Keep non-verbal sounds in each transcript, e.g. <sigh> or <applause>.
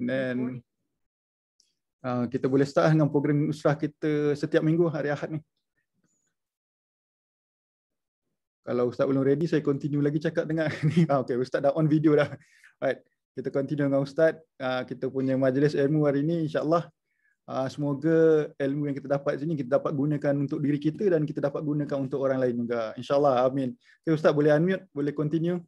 Then uh, kita boleh start dengan program usrah kita setiap minggu hari Ahad ni. Kalau Ustaz belum ready, saya continue lagi cakap dengan <laughs> ni. ah, okay, Ustaz dah on video dah. Alright, kita continue dengan Ustaz. Uh, kita punya majlis ilmu hari ini, insyaAllah. Uh, semoga ilmu yang kita dapat sini kita dapat gunakan untuk diri kita dan kita dapat gunakan untuk orang lain juga. InsyaAllah, amin. Okay, Ustaz boleh unmute, boleh continue.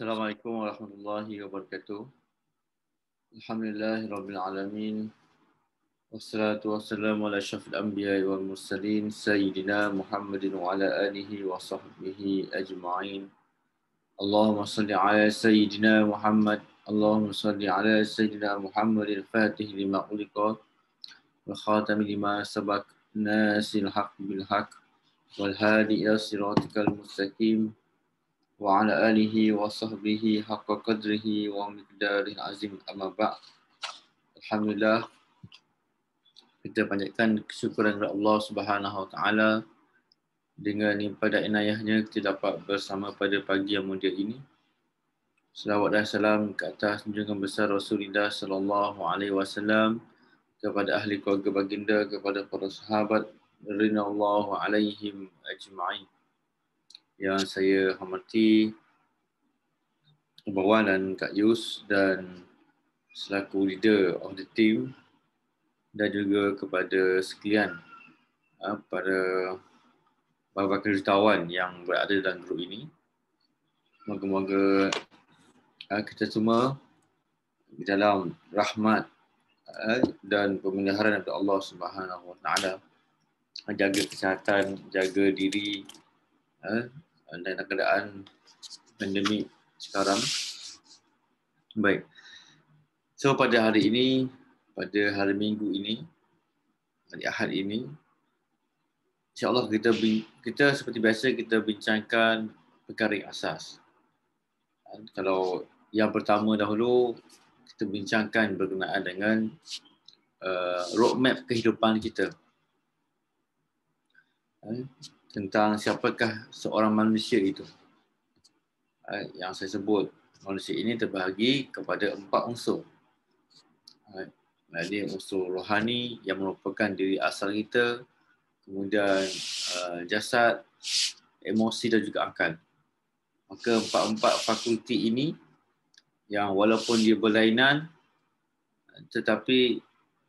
السلام عليكم ورحمة الله وبركاته الحمد لله رب العالمين والصلاة والسلام على أشرف الأنبياء والمرسلين سيدنا محمد وعلى آله وصحبه أجمعين اللهم صل على سيدنا محمد اللهم صل على سيدنا محمد الفاتح لما أغلق والخاتم لما سبق ناس الحق بالحق والهادي إلى صراطك المستقيم وعلى آله وصحبه حق قدره ومقداره العظيم Azim, Amma الحمد Alhamdulillah. kita panjatkan kesyukuran kepada Allah Subhanahu Wa Taala dengan limpah inayahnya kita dapat bersama pada pagi yang mudah ini. Selawat dan salam ke atas junjungan besar Rasulullah sallallahu alaihi wasallam kepada ahli keluarga baginda kepada para sahabat radhiyallahu alaihim ajma'in yang saya hormati Bawan dan Kak Yus dan selaku leader of the team dan juga kepada sekalian ah, para bakal-bakal yang berada dalam grup ini moga-moga ah, kita semua di dalam rahmat ah, dan pemeliharaan daripada Allah Subhanahu Wa Taala jaga kesihatan jaga diri dan keadaan pandemik sekarang. Baik. So pada hari ini, pada hari Minggu ini, hari Ahad ini, insya-Allah kita kita seperti biasa kita bincangkan perkara yang asas. kalau yang pertama dahulu kita bincangkan berkenaan dengan uh, roadmap kehidupan kita tentang siapakah seorang manusia itu. Eh, yang saya sebut, manusia ini terbahagi kepada empat unsur. ini eh, unsur rohani yang merupakan diri asal kita, kemudian eh, jasad, emosi dan juga akal. Maka empat-empat fakulti ini yang walaupun dia berlainan tetapi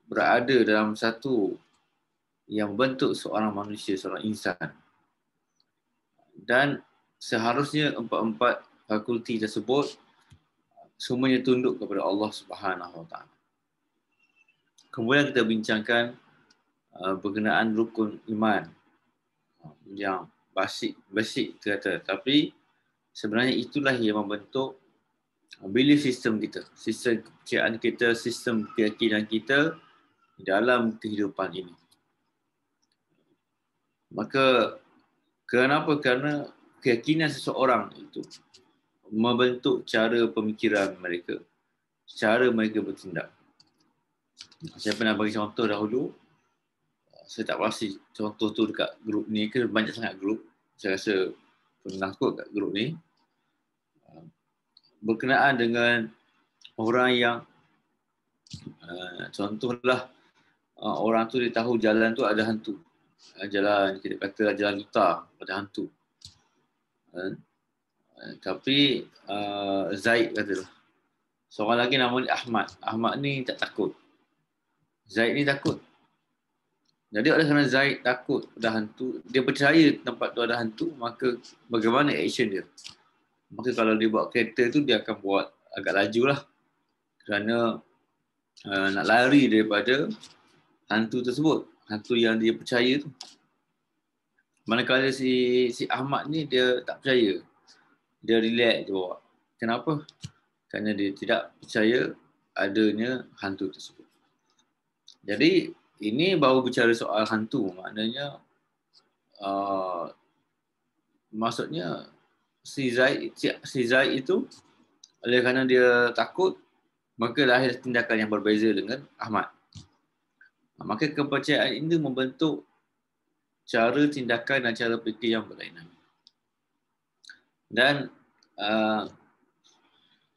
berada dalam satu yang membentuk seorang manusia, seorang insan dan seharusnya empat-empat fakulti tersebut semuanya tunduk kepada Allah Subhanahu Wa Taala. Kemudian kita bincangkan uh, berkenaan rukun iman yang basic basic kata tapi sebenarnya itulah yang membentuk belief system kita, sistem kepercayaan kita, sistem keyakinan kita dalam kehidupan ini. Maka Kenapa? Kerana keyakinan seseorang itu membentuk cara pemikiran mereka, cara mereka bertindak. Saya pernah bagi contoh dahulu, saya tak pasti contoh tu dekat grup ni ke banyak sangat grup. Saya rasa pernah kot dekat grup ni. Berkenaan dengan orang yang eh, contohlah eh, orang tu dia tahu jalan tu ada hantu. Eh, jalan kita kata jalan buta pada hantu. Kan? Tapi uh, Zaid kata lah. Seorang lagi nama ni Ahmad. Ahmad ni tak takut. Zaid ni takut. Jadi oleh kerana Zaid takut pada hantu, dia percaya tempat tu ada hantu, maka bagaimana action dia? Maka kalau dia buat kereta tu, dia akan buat agak laju lah. Kerana uh, nak lari daripada hantu tersebut. Hantu yang dia percaya tu. Manakala si si Ahmad ni dia tak percaya. Dia relax je bawa. Kenapa? Kerana dia tidak percaya adanya hantu tersebut. Jadi ini baru bicara soal hantu. Maknanya uh, maksudnya si Zaid, si, si Zaid itu oleh kerana dia takut maka lahir tindakan yang berbeza dengan Ahmad. Ha, maka kepercayaan ini membentuk cara tindakan dan cara fikir yang berlainan. Dan uh,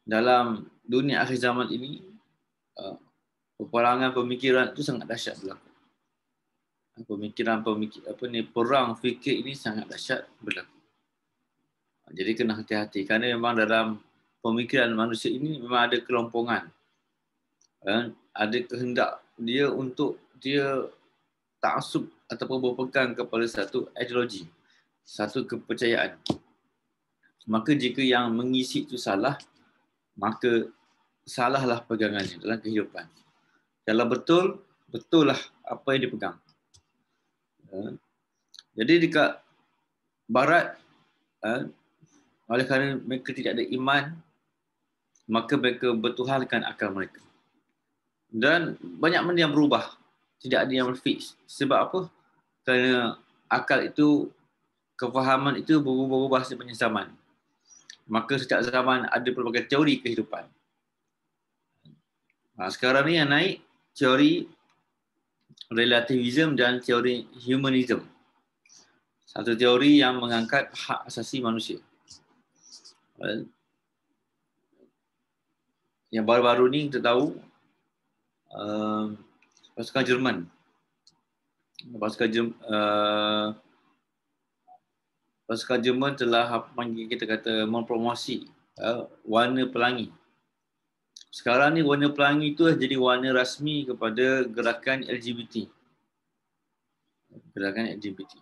dalam dunia akhir zaman ini, uh, peperangan pemikiran itu sangat dahsyat berlaku. Pemikiran pemikir apa ni perang fikir ini sangat dahsyat berlaku. Ha, jadi kena hati-hati kerana memang dalam pemikiran manusia ini memang ada kelompongan. Uh, ada kehendak dia untuk dia taksub ataupun berpegang kepada satu ideologi, satu kepercayaan. Maka jika yang mengisi itu salah, maka salahlah pegangannya dalam kehidupan. Kalau betul, betullah apa yang dipegang. Ha? Jadi dekat barat, ha? oleh kerana mereka tidak ada iman, maka mereka bertuhankan akal mereka. Dan banyak benda yang berubah tidak ada yang fix. Sebab apa? Kerana akal itu, kefahaman itu berubah-ubah bahasa zaman. Maka setiap zaman ada pelbagai teori kehidupan. Ha, sekarang ni yang naik teori relativism dan teori humanism. Satu teori yang mengangkat hak asasi manusia. Yang baru-baru ni kita tahu um, pasukan Jerman. Pasukan Jerman, uh, pasukan Jerman telah panggil kita kata mempromosi uh, warna pelangi. Sekarang ni warna pelangi tu dah jadi warna rasmi kepada gerakan LGBT. Gerakan LGBT.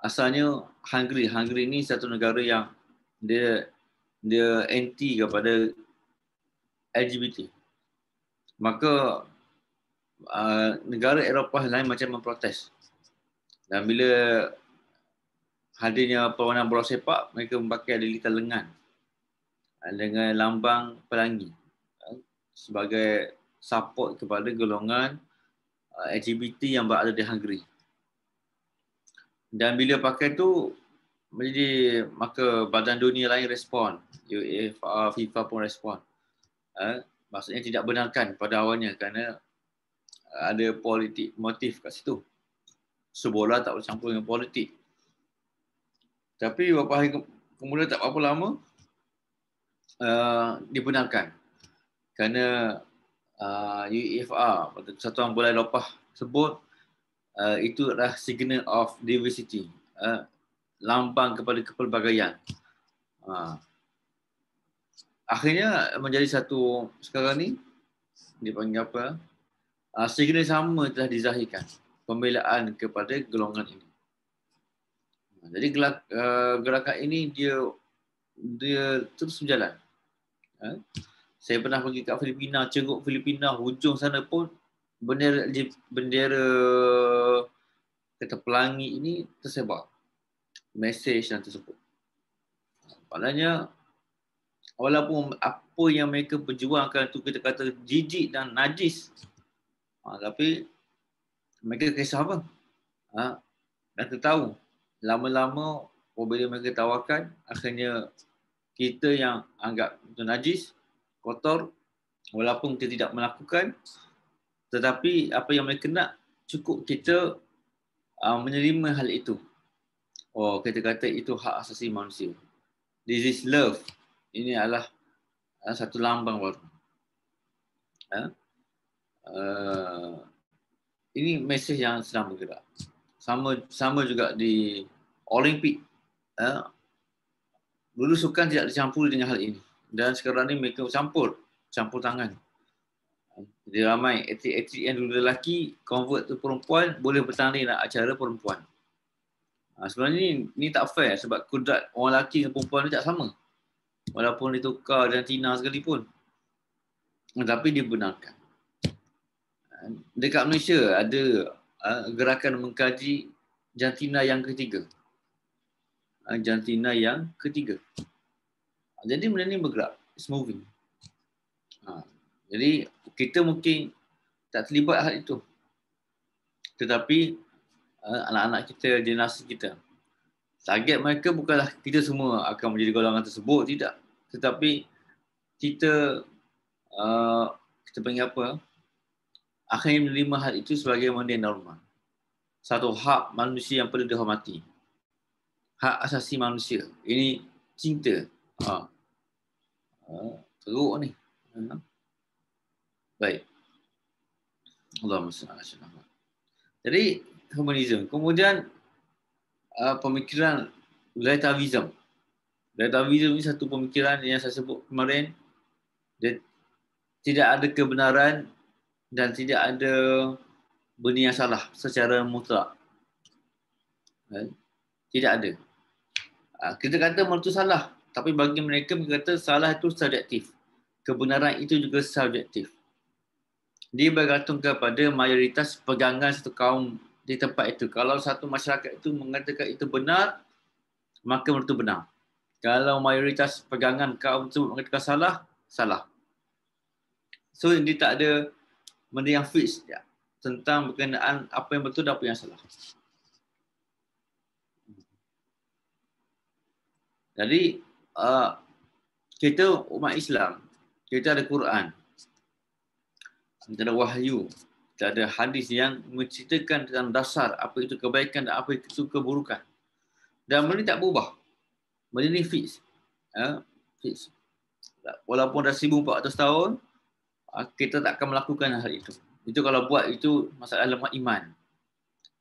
Asalnya Hungary. Hungary ni satu negara yang dia dia anti kepada LGBT. Maka uh, negara Eropah lain macam memprotes. Dan bila hadirnya perwana bola sepak, mereka memakai adilita lita lengan ah, dengan lambang pelangi ah, sebagai support kepada golongan LGBT yang berada di Hungary. Dan bila pakai tu menjadi maka badan dunia lain respon, UEFA, FIFA pun respon. Maksudnya tidak benarkan pada awalnya kerana ada politik motif kat situ. Sebola tak bercampur dengan politik. Tapi beberapa hari kemudian tak apa berapa lama uh, dibenarkan. Kerana uh, UEFR, satu yang boleh lopah sebut, uh, itu adalah signal of diversity. Uh, lambang kepada kepelbagaian. Uh. Akhirnya menjadi satu sekarang ni dipanggil apa? Ah, Sehingga sama telah dizahirkan pembelaan kepada golongan ini. Ah, jadi ah, gerakan ini dia dia terus berjalan. Saya pernah pergi ke Filipina, cenguk Filipina, hujung sana pun bendera bendera kata pelangi ini tersebar. Mesej yang tersebut. Maknanya walaupun apa yang mereka perjuangkan itu kita kata jijik dan najis Ha, tapi mereka kisah apa? Ha, dah tahu. Lama-lama apabila mereka tawarkan, akhirnya kita yang anggap itu najis, kotor, walaupun kita tidak melakukan, tetapi apa yang mereka nak, cukup kita uh, menerima hal itu. Oh, kita kata itu hak asasi manusia. This is love. Ini adalah uh, satu lambang baru. Ha? Eh, ini mesej yang sedang bergerak. Sama sama juga di Olimpik. Uh, eh, dulu sukan tidak dicampur dengan hal ini. Dan sekarang ini mereka campur, campur tangan. Jadi ramai atlet-atlet yang dulu lelaki, convert tu perempuan, boleh bertanding dalam acara perempuan. Ha, sebenarnya ni, ni tak fair sebab kudrat orang lelaki dan perempuan ni tak sama. Walaupun ditukar dan tina sekalipun. Tapi dibenarkan dekat Malaysia ada ah, gerakan mengkaji jantina yang ketiga. Ah, jantina yang ketiga. Ah, jadi benda ni bergerak. It's moving. Jadi kita mungkin tak terlibat hal itu. Tetapi anak-anak kita, generasi kita. Target mereka bukanlah kita semua akan menjadi golongan tersebut. Tidak. Tetapi kita uh, kita panggil apa? akhirnya menerima hal itu sebagai mode normal. Satu hak manusia yang perlu dihormati. Hak asasi manusia. Ini cinta. Ha. ha teruk ni. Baik. Allah SWT. Jadi, humanisme. Kemudian, uh, pemikiran relativism. Relativism ini satu pemikiran yang saya sebut kemarin. Dia tidak ada kebenaran dan tidak ada benda yang salah secara mutlak. Kan? Tidak ada. Ah, kita kata benda itu salah. Tapi bagi mereka, mereka kata salah itu subjektif. Kebenaran itu juga subjektif. Dia bergantung kepada mayoritas pegangan satu kaum di tempat itu. Kalau satu masyarakat itu mengatakan itu benar, maka benda itu benar. Kalau mayoritas pegangan kaum itu mengatakan salah, salah. So, dia tak ada benda yang fix dia ya, tentang berkenaan apa yang betul dan apa yang salah. Jadi uh, kita umat Islam, kita ada Quran, kita ada wahyu, kita ada hadis yang menceritakan tentang dasar apa itu kebaikan dan apa itu keburukan. Dan benda tak berubah. Benda ini fix. Uh, fix. Walaupun dah 1400 tahun, Ah, kita tak akan melakukan hal itu. Itu kalau buat itu masalah lemah iman.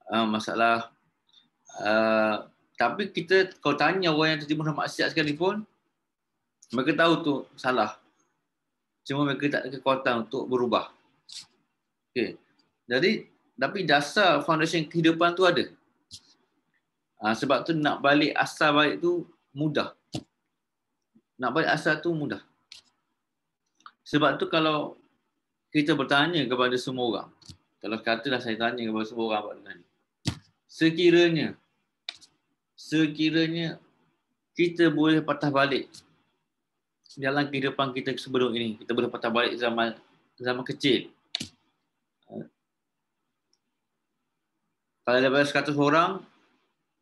Ah, masalah uh, tapi kita kalau tanya orang yang tertimbun maksiat sekalipun mereka tahu tu salah. Cuma mereka tak ada kekuatan untuk berubah. Okey. Jadi tapi dasar foundation kehidupan tu ada. Uh, sebab tu nak balik asal baik tu mudah. Nak balik asal tu mudah. Sebab tu kalau kita bertanya kepada semua orang, kalau katalah saya tanya kepada semua orang Pak Tuan, sekiranya, sekiranya kita boleh patah balik dalam kehidupan kita sebelum ini, kita boleh patah balik zaman zaman kecil. Eh, kalau daripada 100 orang,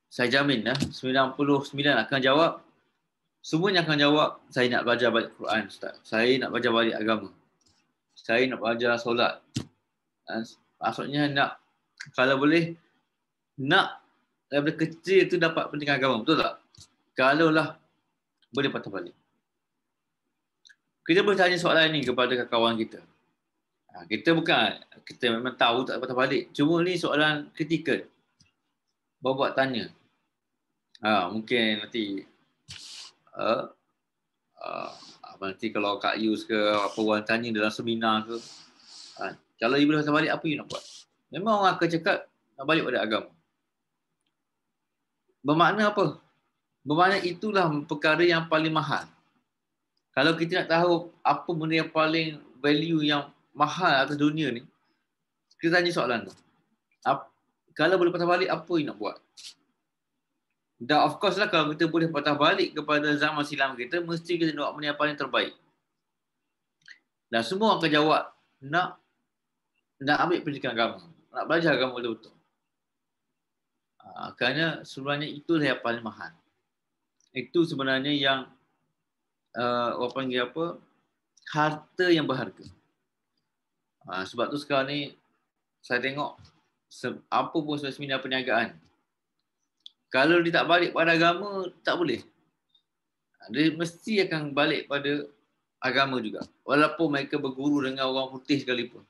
saya jamin lah, 99 akan jawab semuanya akan jawab saya nak belajar balik Quran ustaz saya nak belajar balik agama saya nak belajar solat dan ah, maksudnya nak kalau boleh nak daripada kecil tu dapat pendidikan agama betul tak kalau lah boleh patah balik kita boleh tanya soalan ini kepada kawan kita ah, kita bukan kita memang tahu tak patah balik cuma ni soalan ketika bawa buat tanya ha, mungkin nanti uh, uh, nanti kalau Kak Yus ke apa orang tanya dalam seminar ke uh, kalau you boleh kata balik apa you nak buat memang orang akan cakap nak balik pada agama bermakna apa bermakna itulah perkara yang paling mahal kalau kita nak tahu apa benda yang paling value yang mahal atas dunia ni kita tanya soalan tu kalau boleh patah balik apa you nak buat dan of course lah kalau kita boleh patah balik kepada zaman silam kita, mesti kita nak benda apa yang terbaik. Dan semua akan jawab nak nak ambil pendidikan agama, nak belajar agama betul-betul. Ah, kerana sebenarnya itulah yang paling mahal. Itu sebenarnya yang uh, orang panggil apa, harta yang berharga. Uh, sebab tu sekarang ni saya tengok apa pun seminar perniagaan, kalau dia tak balik pada agama tak boleh dia mesti akan balik pada agama juga walaupun mereka berguru dengan orang putih sekalipun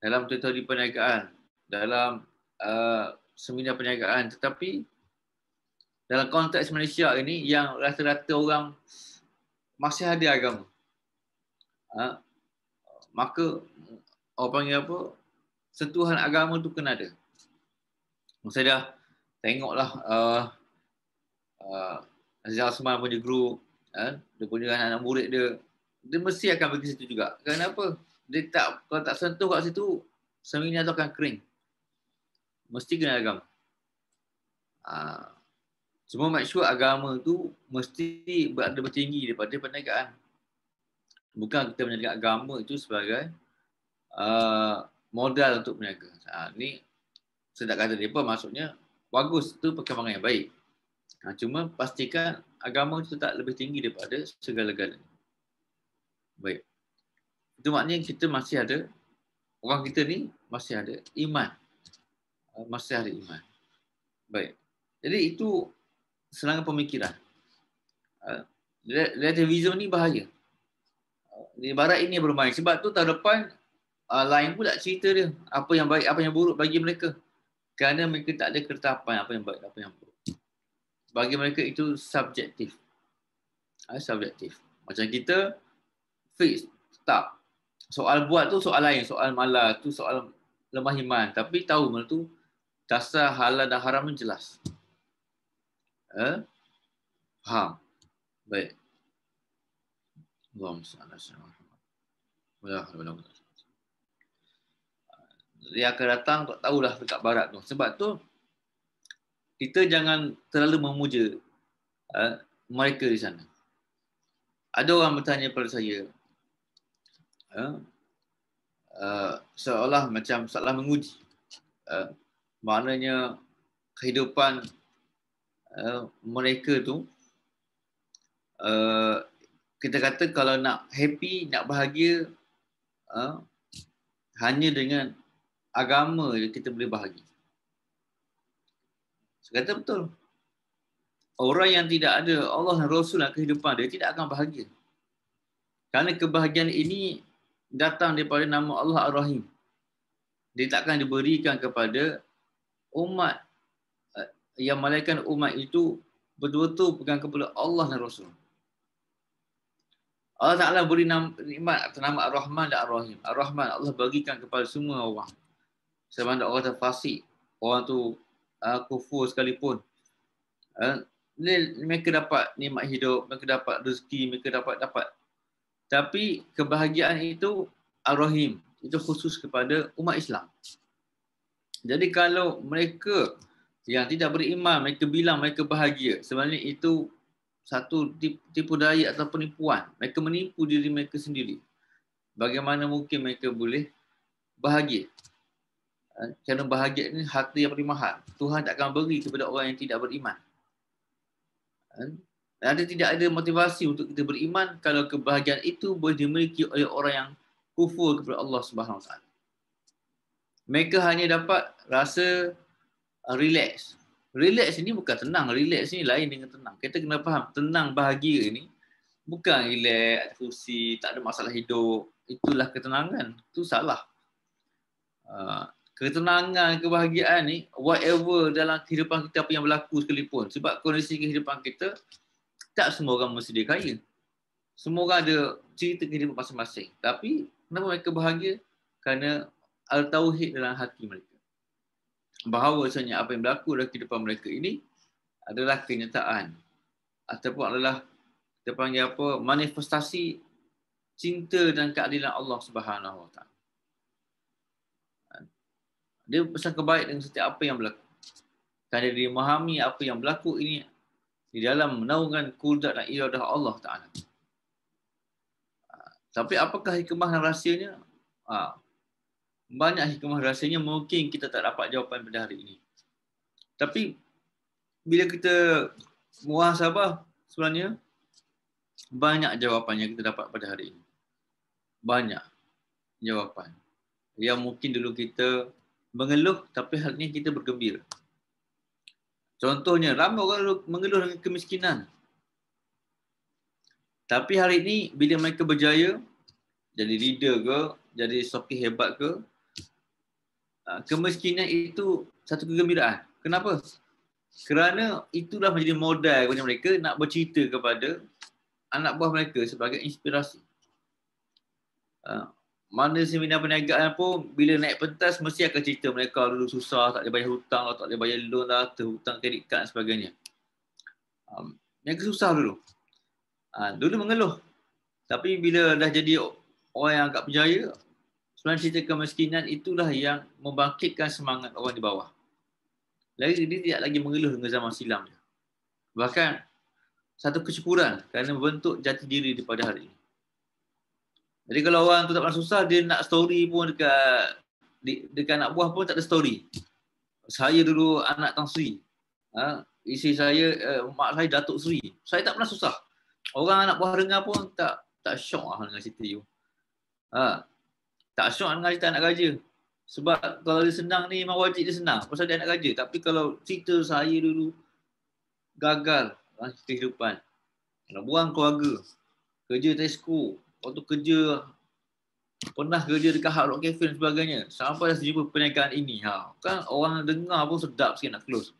dalam tutorial perniagaan dalam uh, seminar perniagaan tetapi dalam konteks Malaysia ini yang rata-rata orang masih ada agama ha? maka orang panggil apa sentuhan agama tu kena ada saya dah tengoklah uh, uh, Aziz Azman punya guru eh, dia punya anak-anak murid dia dia mesti akan pergi situ juga kenapa dia tak kalau tak sentuh kat situ seminar atau akan kering mesti kena agama uh, semua make sure agama tu mesti berada bertinggi daripada perniagaan bukan kita menjaga agama itu sebagai uh, modal untuk berniaga. Ha, ah, ini saya tak kata depa maksudnya bagus tu perkembangan yang baik. Ha, cuma pastikan agama itu tak lebih tinggi daripada segala-galanya. Baik. Itu maknanya kita masih ada orang kita ni masih ada iman. Ha, masih ada iman. Baik. Jadi itu selangkah pemikiran. Ha, Relativism ni bahaya. Ha, di barat ini bermain. Sebab tu tahun depan lain pula cerita dia. Apa yang baik, apa yang buruk bagi mereka kerana mereka tak ada ketetapan apa yang baik apa yang buruk bagi mereka itu subjektif ah, subjektif macam kita fix tak soal buat tu soal lain soal malah tu soal lemah iman tapi tahu mana tu dasar halal dan haram pun jelas eh faham baik Allahumma salli ala sayyidina Muhammad wa yang akan datang tak tahulah dekat barat tu sebab tu kita jangan terlalu memuja uh, mereka di sana ada orang bertanya pada saya uh, uh, seolah macam salah menguji uh, maknanya kehidupan uh, mereka tu uh, kita kata kalau nak happy nak bahagia uh, hanya dengan agama je kita boleh bahagi. Saya kata betul. Orang yang tidak ada Allah dan Rasul dalam kehidupan dia tidak akan bahagia. Kerana kebahagiaan ini datang daripada nama Allah Ar-Rahim. Dia takkan diberikan kepada umat eh, yang malaikan umat itu betul-betul pegang kepada Allah dan Rasul. Allah Ta'ala beri nama, nikmat atau nama Ar-Rahman dan Ar-Rahim. Ar-Rahman Allah bagikan kepada semua orang sama ada orang fasik, orang tu uh, kufur sekalipun. Uh, ni mereka dapat nikmat hidup, mereka dapat rezeki, mereka dapat dapat. Tapi kebahagiaan itu arrohim, itu khusus kepada umat Islam. Jadi kalau mereka yang tidak beriman, mereka bilang mereka bahagia, sebenarnya itu satu tipu daya atau penipuan. Mereka menipu diri mereka sendiri. Bagaimana mungkin mereka boleh bahagia? Kerana eh, bahagia ini harta yang paling mahal. Tuhan tak akan beri kepada orang yang tidak beriman. Eh, dan ada tidak ada motivasi untuk kita beriman kalau kebahagiaan itu boleh dimiliki oleh orang yang kufur kepada Allah Subhanahu Wa Mereka hanya dapat rasa eh, relax. Relax ini bukan tenang. Relax ini lain dengan tenang. Kita kena faham tenang bahagia ini bukan relax, kursi, tak ada masalah hidup. Itulah ketenangan. Itu salah ketenangan, kebahagiaan ni whatever dalam kehidupan kita apa yang berlaku sekalipun sebab kondisi kehidupan kita tak semua orang mesti dia kaya. Semua orang ada cerita kehidupan masing-masing. Tapi kenapa mereka bahagia? Kerana al-tauhid dalam hati mereka. Bahawa sebenarnya apa yang berlaku dalam kehidupan mereka ini adalah kenyataan ataupun adalah kita panggil apa manifestasi cinta dan keadilan Allah Subhanahu dia pesan baik dengan setiap apa yang berlaku. Kerana dia memahami apa yang berlaku ini di dalam menaungan kudat dan iradah Allah Ta'ala. Ha, tapi apakah hikmah dan rahsianya? Ha, banyak hikmah dan rahsianya mungkin kita tak dapat jawapan pada hari ini. Tapi bila kita muhasabah sebenarnya banyak jawapan yang kita dapat pada hari ini. Banyak jawapan. Yang mungkin dulu kita mengeluh tapi hari ini kita bergembira. Contohnya, ramai orang mengeluh dengan kemiskinan. Tapi hari ini, bila mereka berjaya, jadi leader ke, jadi sokih hebat ke, ah, kemiskinan itu satu kegembiraan. Kenapa? Kerana itulah menjadi modal kepada mereka nak bercerita kepada anak buah mereka sebagai inspirasi. Ah, mana seminar perniagaan pun bila naik pentas mesti akan cerita mereka dulu susah tak ada bayar hutang atau tak ada bayar loan lah terhutang kredit kad dan sebagainya um, mereka susah dulu uh, dulu mengeluh tapi bila dah jadi orang yang agak berjaya selain cerita kemiskinan itulah yang membangkitkan semangat orang di bawah lagi dia tidak lagi mengeluh dengan zaman silam dia. bahkan satu kesyukuran kerana membentuk jati diri daripada hari ini jadi kalau orang tu tak pernah susah, dia nak story pun dekat di, dekat anak buah pun tak ada story. Saya dulu anak Tang Sri. Ha? Isi saya, uh, mak saya Datuk Sri. Saya tak pernah susah. Orang anak buah dengar pun tak tak syok lah dengan cerita you. Ha? Tak syok dengan cerita anak raja. Sebab kalau dia senang ni, memang wajib dia senang. Pasal dia anak raja. Tapi kalau cerita saya dulu, gagal dalam kehidupan. Kalau buang keluarga, kerja tesco, waktu kerja pernah kerja dekat Hard Rock Cafe dan sebagainya sampai dah jumpa perniagaan ini ha kan orang dengar pun sedap sikit nak close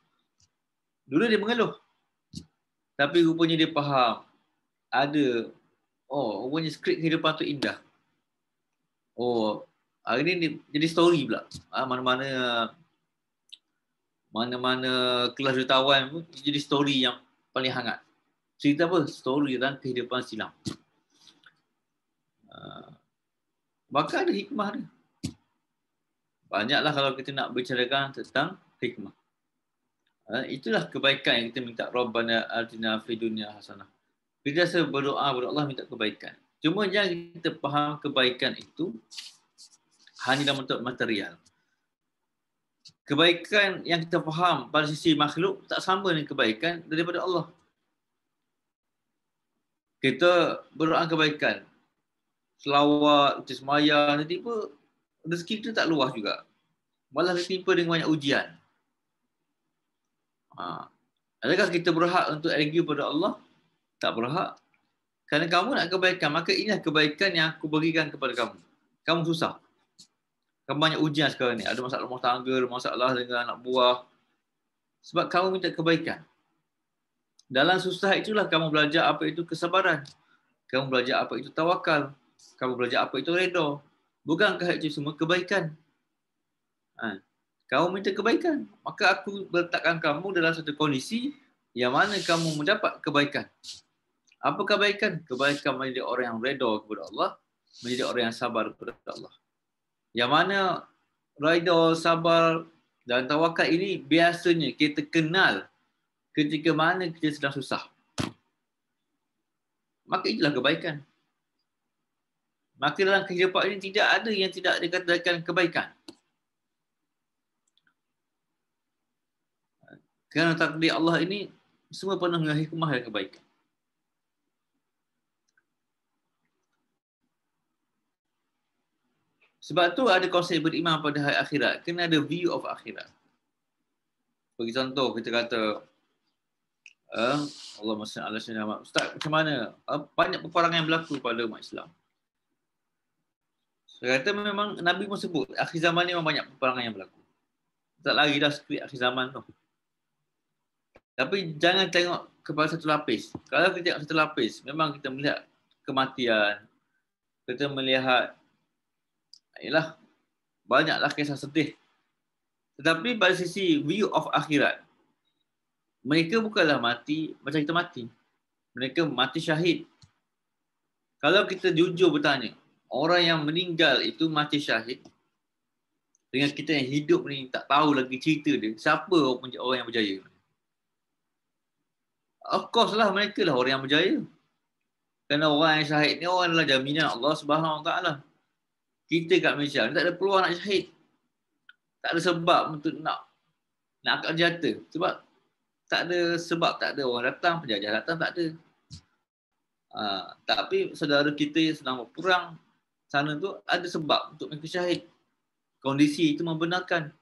dulu dia mengeluh tapi rupanya dia faham ada oh rupanya skrip kehidupan tu indah oh hari ni jadi story pula ha, mana-mana mana-mana kelas jutawan pun jadi story yang paling hangat cerita apa story tentang kehidupan silam Ah. maka ada hikmah dia. Banyaklah kalau kita nak bercerakan tentang hikmah. Ah, itulah kebaikan yang kita minta Rabbana artina fi dunia hasanah. Kita rasa berdoa kepada Allah minta kebaikan. Cuma jangan kita faham kebaikan itu hanya dalam bentuk material. Kebaikan yang kita faham pada sisi makhluk tak sama dengan kebaikan daripada Allah. Kita berdoa kebaikan selawat, kita semayang, nanti tiba rezeki kita tak luas juga. Malah tertimpa dengan banyak ujian. Ha. Adakah kita berhak untuk argue kepada Allah? Tak berhak. Kerana kamu nak kebaikan, maka inilah kebaikan yang aku berikan kepada kamu. Kamu susah. Kamu banyak ujian sekarang ni. Ada masalah rumah tangga, masalah dengan anak buah. Sebab kamu minta kebaikan. Dalam susah itulah kamu belajar apa itu kesabaran. Kamu belajar apa itu tawakal kamu belajar apa itu redha. Bukankah itu semua kebaikan? Ha. Kau minta kebaikan, maka aku letakkan kamu dalam satu kondisi yang mana kamu mendapat kebaikan. Apa kebaikan? Kebaikan menjadi orang yang redha kepada Allah, menjadi orang yang sabar kepada Allah. Yang mana redha, sabar dan tawakal ini biasanya kita kenal ketika mana kita sedang susah. Maka itulah kebaikan maka dalam kehidupan ini tidak ada yang tidak dikatakan kebaikan. Kerana takdir Allah ini semua penuh dengan hikmah dan kebaikan. Sebab tu ada konsep beriman pada hari akhirat. Kena ada view of akhirat. Bagi contoh, kita kata Uh, Allah Masya Allah Ustaz, macam mana? Uh, banyak peperangan yang berlaku pada umat Islam kata memang Nabi pun sebut akhir zaman ni memang banyak peperangan yang berlaku. Tak lari dah sekali akhir zaman tu. Tapi jangan tengok kepada satu lapis. Kalau kita tengok satu lapis, memang kita melihat kematian. Kita melihat ialah banyaklah kisah sedih. Tetapi pada sisi view of akhirat, mereka bukanlah mati macam kita mati. Mereka mati syahid. Kalau kita jujur bertanya, orang yang meninggal itu mati syahid dengan kita yang hidup ni tak tahu lagi cerita dia siapa orang yang berjaya of course lah mereka lah orang yang berjaya kerana orang yang syahid ni orang adalah jaminan Allah Subhanahu Wa Taala kita kat Malaysia ni tak ada peluang nak syahid tak ada sebab untuk nak nak angkat jata sebab tak ada sebab tak ada orang datang penjajah datang tak ada Uh, tapi saudara kita yang sedang berperang sana tu ada sebab untuk mereka syahid. Kondisi itu membenarkan.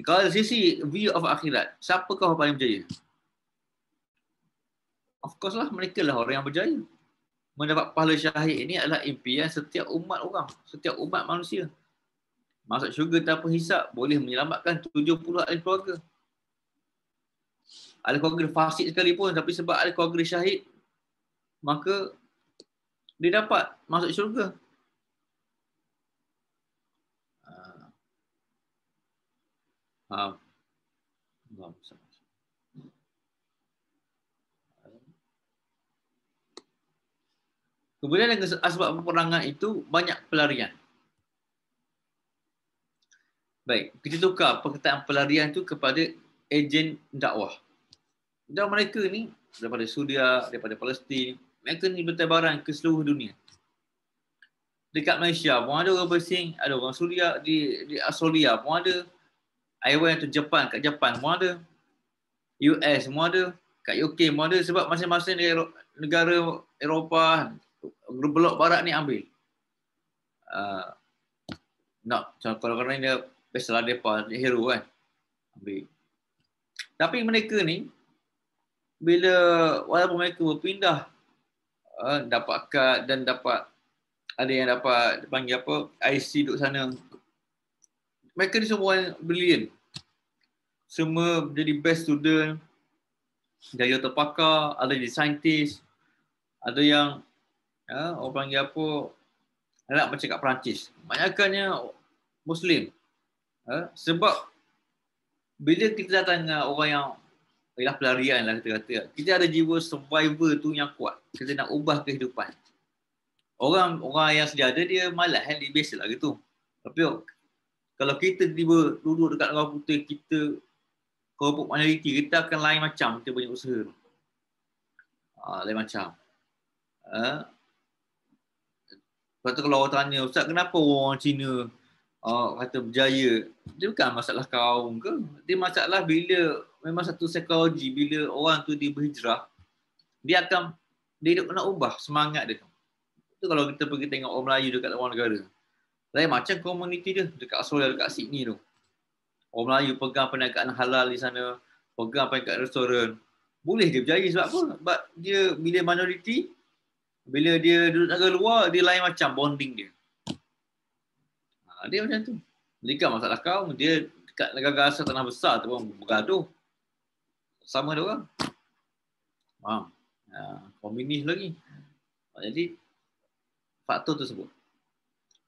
Kalau dari sisi view of akhirat, siapa kau yang berjaya? Of course lah, mereka lah orang yang berjaya. Mendapat pahala syahid ini adalah impian setiap umat orang, setiap umat manusia. Masuk syurga tanpa hisap boleh menyelamatkan 70 ahli keluarga. Ahli keluarga fasik sekalipun tapi sebab ahli keluarga syahid, maka dia dapat masuk syurga. Ah. Kemudian dengan sebab peperangan itu, banyak pelarian. Baik, kita tukar perkataan pelarian itu kepada ejen dakwah. Dan mereka ni daripada Suria, daripada Palestin, mereka ni bertebaran ke seluruh dunia. Dekat Malaysia pun ada orang bersing, ada orang Suria, di, di Australia pun ada. Iowa atau Jepang, kat Jepang pun ada. US pun ada. Kat UK pun ada sebab masing-masing negara Eropah, blok barat ni ambil. Uh, nak, no, kalau kena dia biasalah mereka, hero kan. Ambil. Tapi mereka ni, bila walaupun mereka berpindah Eh, dapat kad dan dapat ada yang dapat panggil apa IC duduk sana mereka ni semua brilliant semua jadi best student jadi jaya terpakar ada jadi scientist ada yang ya, orang panggil apa anak macam kat Perancis banyakannya muslim ya, sebab bila kita datang dengan orang yang ialah pelarian lah kita kata. Kita ada jiwa survivor tu yang kuat. Kita nak ubah kehidupan. Orang orang yang sedia ada dia malas kan, dia biasa lah gitu. Tapi oh, kalau kita tiba duduk dekat orang putih, kita kerupuk minoriti, kita akan lain macam kita punya usaha. Ha, lain macam. Ha? Lepas tu kalau orang tanya, Ustaz kenapa orang Cina Oh kata berjaya dia bukan masalah kaum ke dia masalah bila memang satu psikologi bila orang tu dia berhijrah dia akan dia nak nak ubah semangat dia tu kalau kita pergi tengok orang Melayu dekat luar negara lain macam komuniti dia dekat Australia dekat Sydney tu orang Melayu pegang perniagaan halal di sana pegang perniagaan restoran boleh dia berjaya sebab apa? Sebab dia bila minoriti, bila dia duduk negara luar, dia lain macam bonding dia. Ah, dia macam tu. Liga kan masalah kau, dia dekat negara asal tanah besar tu pun bergaduh. Sama dia orang. Faham? Ha, komunis lagi. Ah, jadi faktor tersebut.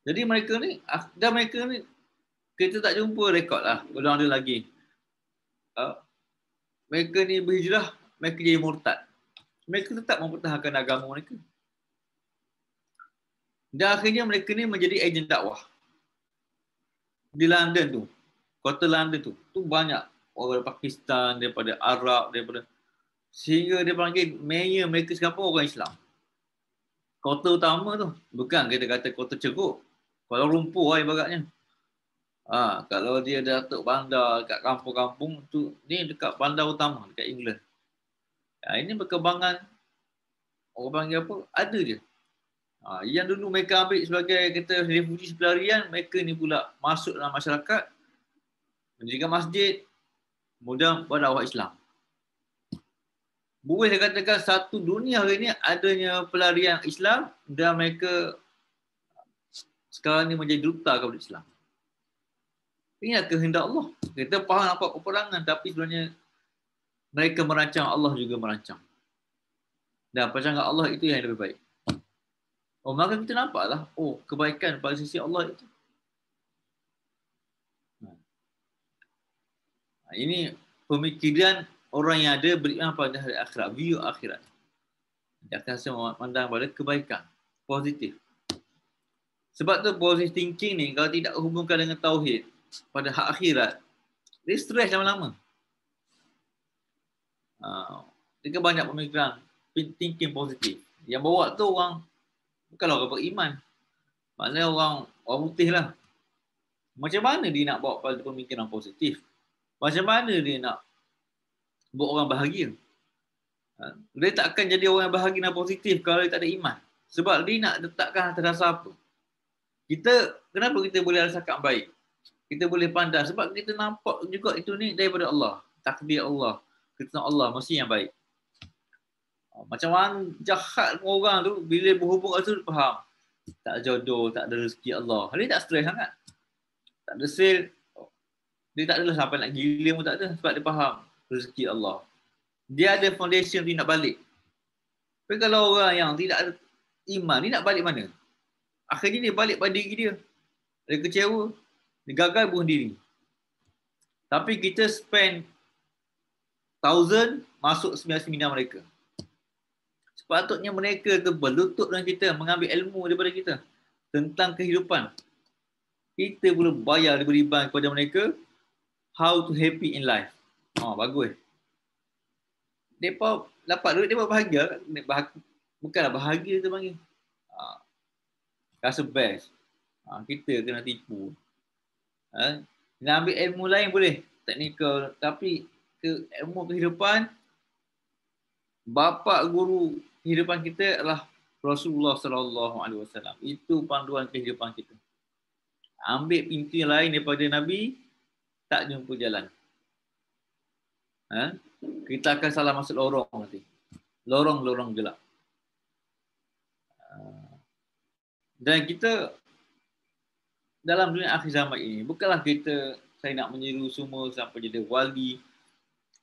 Jadi mereka ni, dan mereka ni kita tak jumpa rekod lah. Belum ada lagi. Uh, mereka ni berhijrah, mereka jadi murtad. Mereka tetap mempertahankan agama mereka. Dan akhirnya mereka ni menjadi agen dakwah di London tu. Kota London tu. Tu banyak orang dari Pakistan, daripada Arab, daripada sehingga dia panggil mayor mereka sekarang orang Islam. Kota utama tu. Bukan kita kata kota ceruk. Kalau Lumpur lah ibaratnya. Ha, kalau dia datuk bandar dekat kampung-kampung tu ni dekat bandar utama dekat England. Ha, ini perkembangan orang panggil apa? Ada je. Ha, yang dulu mereka ambil sebagai kata refugee sepelarian, mereka ni pula masuk dalam masyarakat, mendirikan masjid, kemudian pada awal Islam. Boleh saya katakan satu dunia hari ini adanya pelarian Islam dan mereka sekarang ini menjadi duta kepada Islam. Ini kehendak Allah. Kita faham apa peperangan tapi sebenarnya mereka merancang, Allah juga merancang. Dan percaya Allah itu yang lebih baik. Oh, maka kita nampaklah oh kebaikan pada sisi Allah itu. Ini pemikiran orang yang ada apa pada hari akhirat, view akhirat. Dia akan rasa memandang pada kebaikan, positif. Sebab tu positive thinking ni kalau tidak hubungkan dengan tauhid pada hak akhirat, dia stres lama-lama. Ha, dia banyak pemikiran thinking positif. Yang bawa tu orang Bukanlah orang beriman. Maksudnya orang orang putih lah. Macam mana dia nak bawa pada pemikiran positif? Macam mana dia nak buat orang bahagia? Ha? Dia takkan jadi orang bahagia dan positif kalau dia tak ada iman. Sebab dia nak letakkan atas dasar apa? Kita, kenapa kita boleh rasa rasakan baik? Kita boleh pandang sebab kita nampak juga itu ni daripada Allah. Takdir Allah. Ketua Allah mesti yang baik. Oh, macam mana jahat orang tu bila berhubung kat situ faham. Tak jodoh, tak ada rezeki Allah. ni tak stress sangat. Tak ada sale. Dia tak adalah sampai nak gila pun tak ada sebab dia faham rezeki Allah. Dia ada foundation dia nak balik. Tapi kalau orang yang tidak ada iman, dia nak balik mana? Akhirnya dia balik pada diri dia. Dia kecewa. Dia gagal bunuh diri. Tapi kita spend thousand masuk seminar-seminar mereka. Sepatutnya mereka tu berlutut dengan kita, mengambil ilmu daripada kita tentang kehidupan. Kita perlu bayar diberi ban kepada mereka how to happy in life. Ah oh, bagus. Depa dapat duit depa bahagia, bukanlah bahagia tu panggil. Ha, rasa best. Ha, kita kena tipu. Ha? Nak ambil ilmu lain boleh, teknikal tapi ke ilmu kehidupan bapa guru kehidupan kita adalah Rasulullah sallallahu alaihi wasallam. Itu panduan kehidupan kita. Ambil pintu yang lain daripada Nabi tak jumpa jalan. Ha? Kita akan salah masuk lorong nanti. Lorong-lorong gelap. Ha. Dan kita dalam dunia akhir zaman ini, bukanlah kita saya nak menyeru semua sampai jadi wali,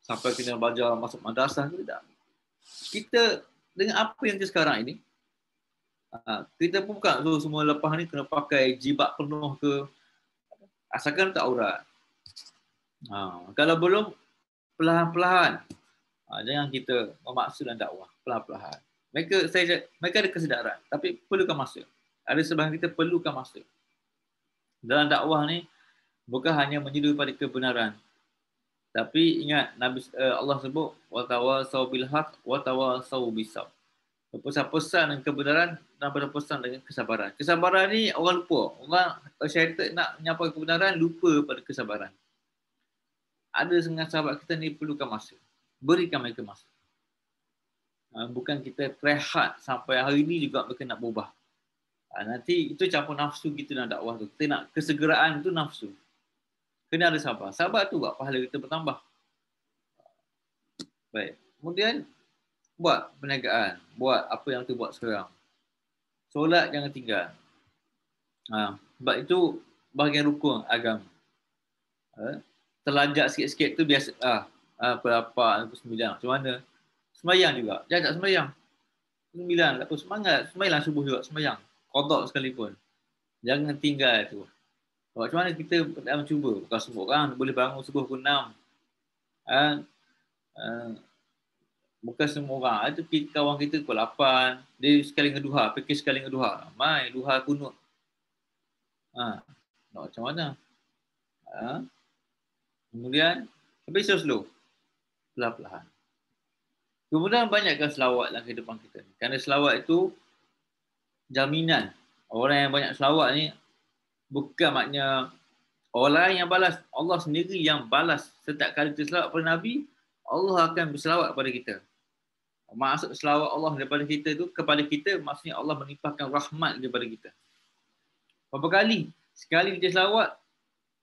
sampai kena belajar masuk madrasah, tidak. Kita dengan apa yang kita sekarang ini ah, kita pun bukan so semua lepas ni kena pakai jibat penuh ke asalkan tak aurat ha, kalau belum perlahan-perlahan ha, jangan kita memaksa dan dakwah perlahan-perlahan mereka saya mereka ada kesedaran tapi perlukan masa ada sebahagian kita perlukan masa dalam dakwah ni bukan hanya menyeduh pada kebenaran tapi ingat Nabi uh, Allah sebut watawa saubil hak, watawa saubisab. Berpesan-pesan dengan kebenaran dan berpesan dengan kesabaran. Kesabaran ni orang lupa. Orang eh, syaitan nak menyampaikan kebenaran, lupa pada kesabaran. Ada sengaja sahabat kita ni perlukan masa. Berikan mereka masa. Ha, bukan kita rehat sampai hari ini juga mereka nak berubah. Ha, nanti itu campur nafsu kita dalam dakwah tu. Kita nak kesegeraan tu nafsu kena ada sabar. Sabar tu buat pahala kita bertambah. Baik. Kemudian buat perniagaan, buat apa yang tu buat sekarang. Solat jangan tinggal. Ha, sebab itu bahagian rukun agama. Ha, terlajak sikit-sikit tu biasa ah ha, ha, berapa 9 macam mana? Semayang juga. Jangan tak semayang. 9 semangat. Semayang subuh juga semayang. Kodok sekalipun. Jangan tinggal tu. Macam mana kita nak mencuba? Bukan semua orang boleh bangun sebuah pukul 6. Ha? Ha? Bukan semua orang. Itu kawan kita pukul 8. Dia sekali dengan duha. Pekir sekali dengan duha. Mai, duha kunut. Ha. Nak macam mana? Ha? Kemudian, habis so slow. Pelan-pelan. Kemudian banyakkan selawat dalam kehidupan kita. Kerana selawat itu jaminan. Orang yang banyak selawat ni bukan maknanya orang yang balas Allah sendiri yang balas setiap kali kita selawat pada Nabi Allah akan berselawat kepada kita maksud selawat Allah daripada kita itu kepada kita maksudnya Allah menimpahkan rahmat kepada kita berapa kali sekali kita selawat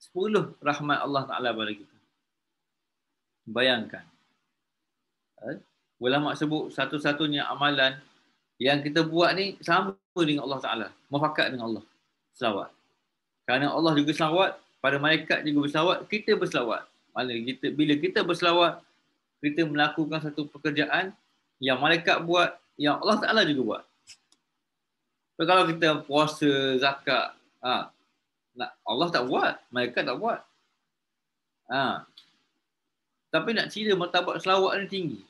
10 rahmat Allah Ta'ala kepada kita bayangkan eh? ulama sebut satu-satunya amalan yang kita buat ni sama dengan Allah Ta'ala mufakat dengan Allah selawat kerana Allah juga selawat, pada malaikat juga berselawat, kita berselawat. Mana kita bila kita berselawat, kita melakukan satu pekerjaan yang malaikat buat, yang Allah Taala juga buat. So, kalau kita puasa, zakat, ha, nak Allah tak buat, malaikat tak buat. Ha. Tapi nak cira martabat selawat ni tinggi.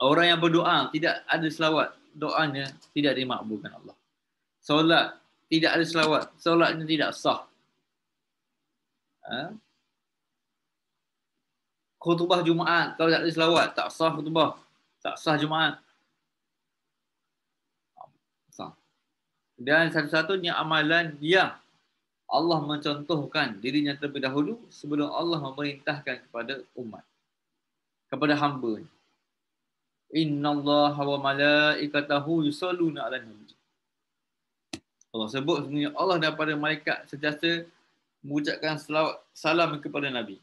Orang yang berdoa tidak ada selawat, doanya tidak dimakbulkan Allah. Solat tidak ada selawat, solatnya tidak sah. Ha? Khutbah Jumaat kalau tak ada selawat, tak sah khutbah. Tak sah Jumaat. Sah. Dan satu-satunya amalan diam. Allah mencontohkan dirinya terlebih dahulu sebelum Allah memerintahkan kepada umat. Kepada hamba. Inna Allah wa malaikatahu yusalluna ala nabi. Allah sebut sebenarnya Allah daripada malaikat sentiasa mengucapkan selawat salam kepada Nabi.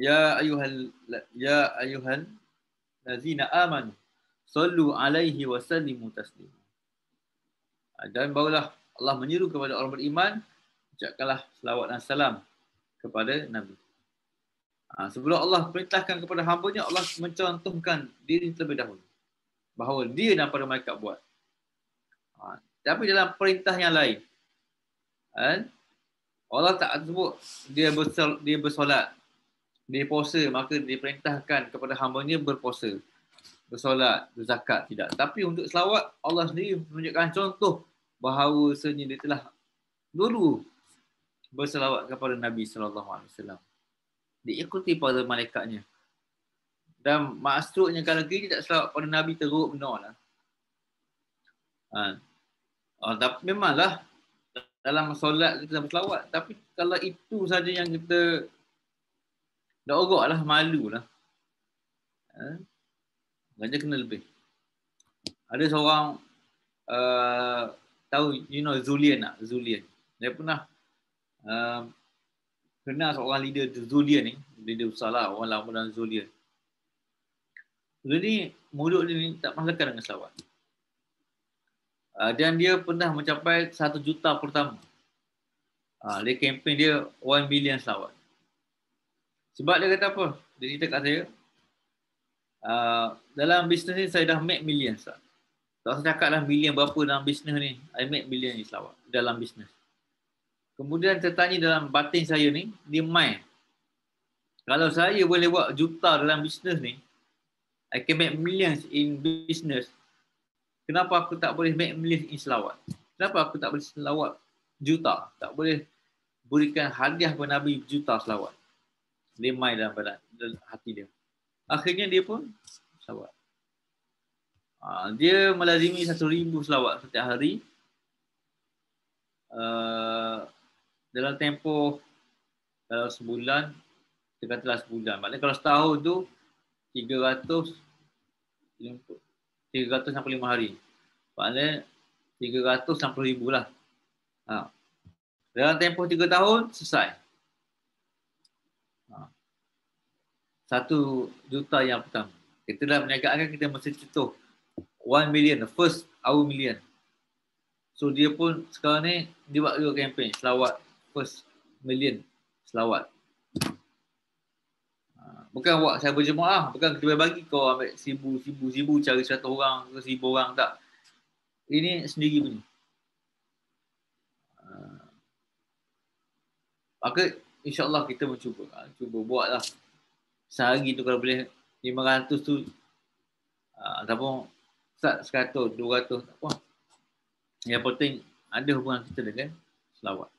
Ya ayuhan, ya ayuhal lazina aman. sallu alaihi wa sallimu taslim. Ha, dan barulah Allah menyeru kepada orang beriman ucapkanlah selawat dan salam kepada Nabi. Ha, sebelum Allah perintahkan kepada hamba-Nya Allah mencontohkan diri terlebih dahulu bahawa dia dan para malaikat buat. Ha, tapi dalam perintah yang lain. Kan? Allah tak sebut dia bersol, dia bersolat. Dia puasa maka diperintahkan kepada hambanya berpuasa. Bersolat, berzakat tidak. Tapi untuk selawat Allah sendiri menunjukkan contoh bahawa sebenarnya dia telah dulu berselawat kepada Nabi sallallahu alaihi wasallam. Diikuti pada malaikatnya. Dan maksudnya kalau kita tak selawat pada Nabi teruk benarlah. Ha. Oh, ah, tapi memanglah dalam solat kita berselawat tapi kalau itu saja yang kita dah ogoklah lah Ha. Eh? kena lebih. Ada seorang uh, tahu you know Zulian tak? Zulian. Dia pernah uh, eh, kenal seorang leader Zulian ni, leader besar lah, orang lama dalam Zulian. Jadi mulut dia ni tak masalah dengan selawat uh, dan dia pernah mencapai 1 juta pertama. Uh, dia campaign dia 1 million selawat. Sebab dia kata apa? Dia kata kat saya. Uh, dalam bisnes ni saya dah make million selawat. Tak usah cakap lah million berapa dalam bisnes ni. I make million ni selawat dalam bisnes. Kemudian tertanya dalam batin saya ni, dia main. Kalau saya boleh buat juta dalam bisnes ni, I can make millions in business. Kenapa aku tak boleh make milis in selawat? Kenapa aku tak boleh selawat juta? Tak boleh berikan hadiah kepada Nabi juta selawat. Lemai dalam, badan, dalam hati dia. Akhirnya dia pun selawat. Ha, dia melazimi satu ribu selawat setiap hari. Uh, dalam tempoh dalam sebulan, kita katalah sebulan. Maknanya kalau setahun tu, tiga ratus 300 300 sampai 5 hari. Maknanya ribu lah. Ha. Dalam tempoh 3 tahun selesai. Ha. juta yang pertama. Kita dah perniagaan kita mesti cetuh one million, the first our million. So dia pun sekarang ni dia buat dua kempen selawat first million selawat. Ah, bukan awak saya berjemaah bukan kita boleh bagi kau ambil sibu sibu sibu cari satu orang ke sibu orang tak ini sendiri punya ah, maka insyaallah kita mencuba ah, cuba buatlah sehari tu kalau boleh 500 tu ataupun start 100 200 tak apa yang penting ada hubungan kita dengan selawat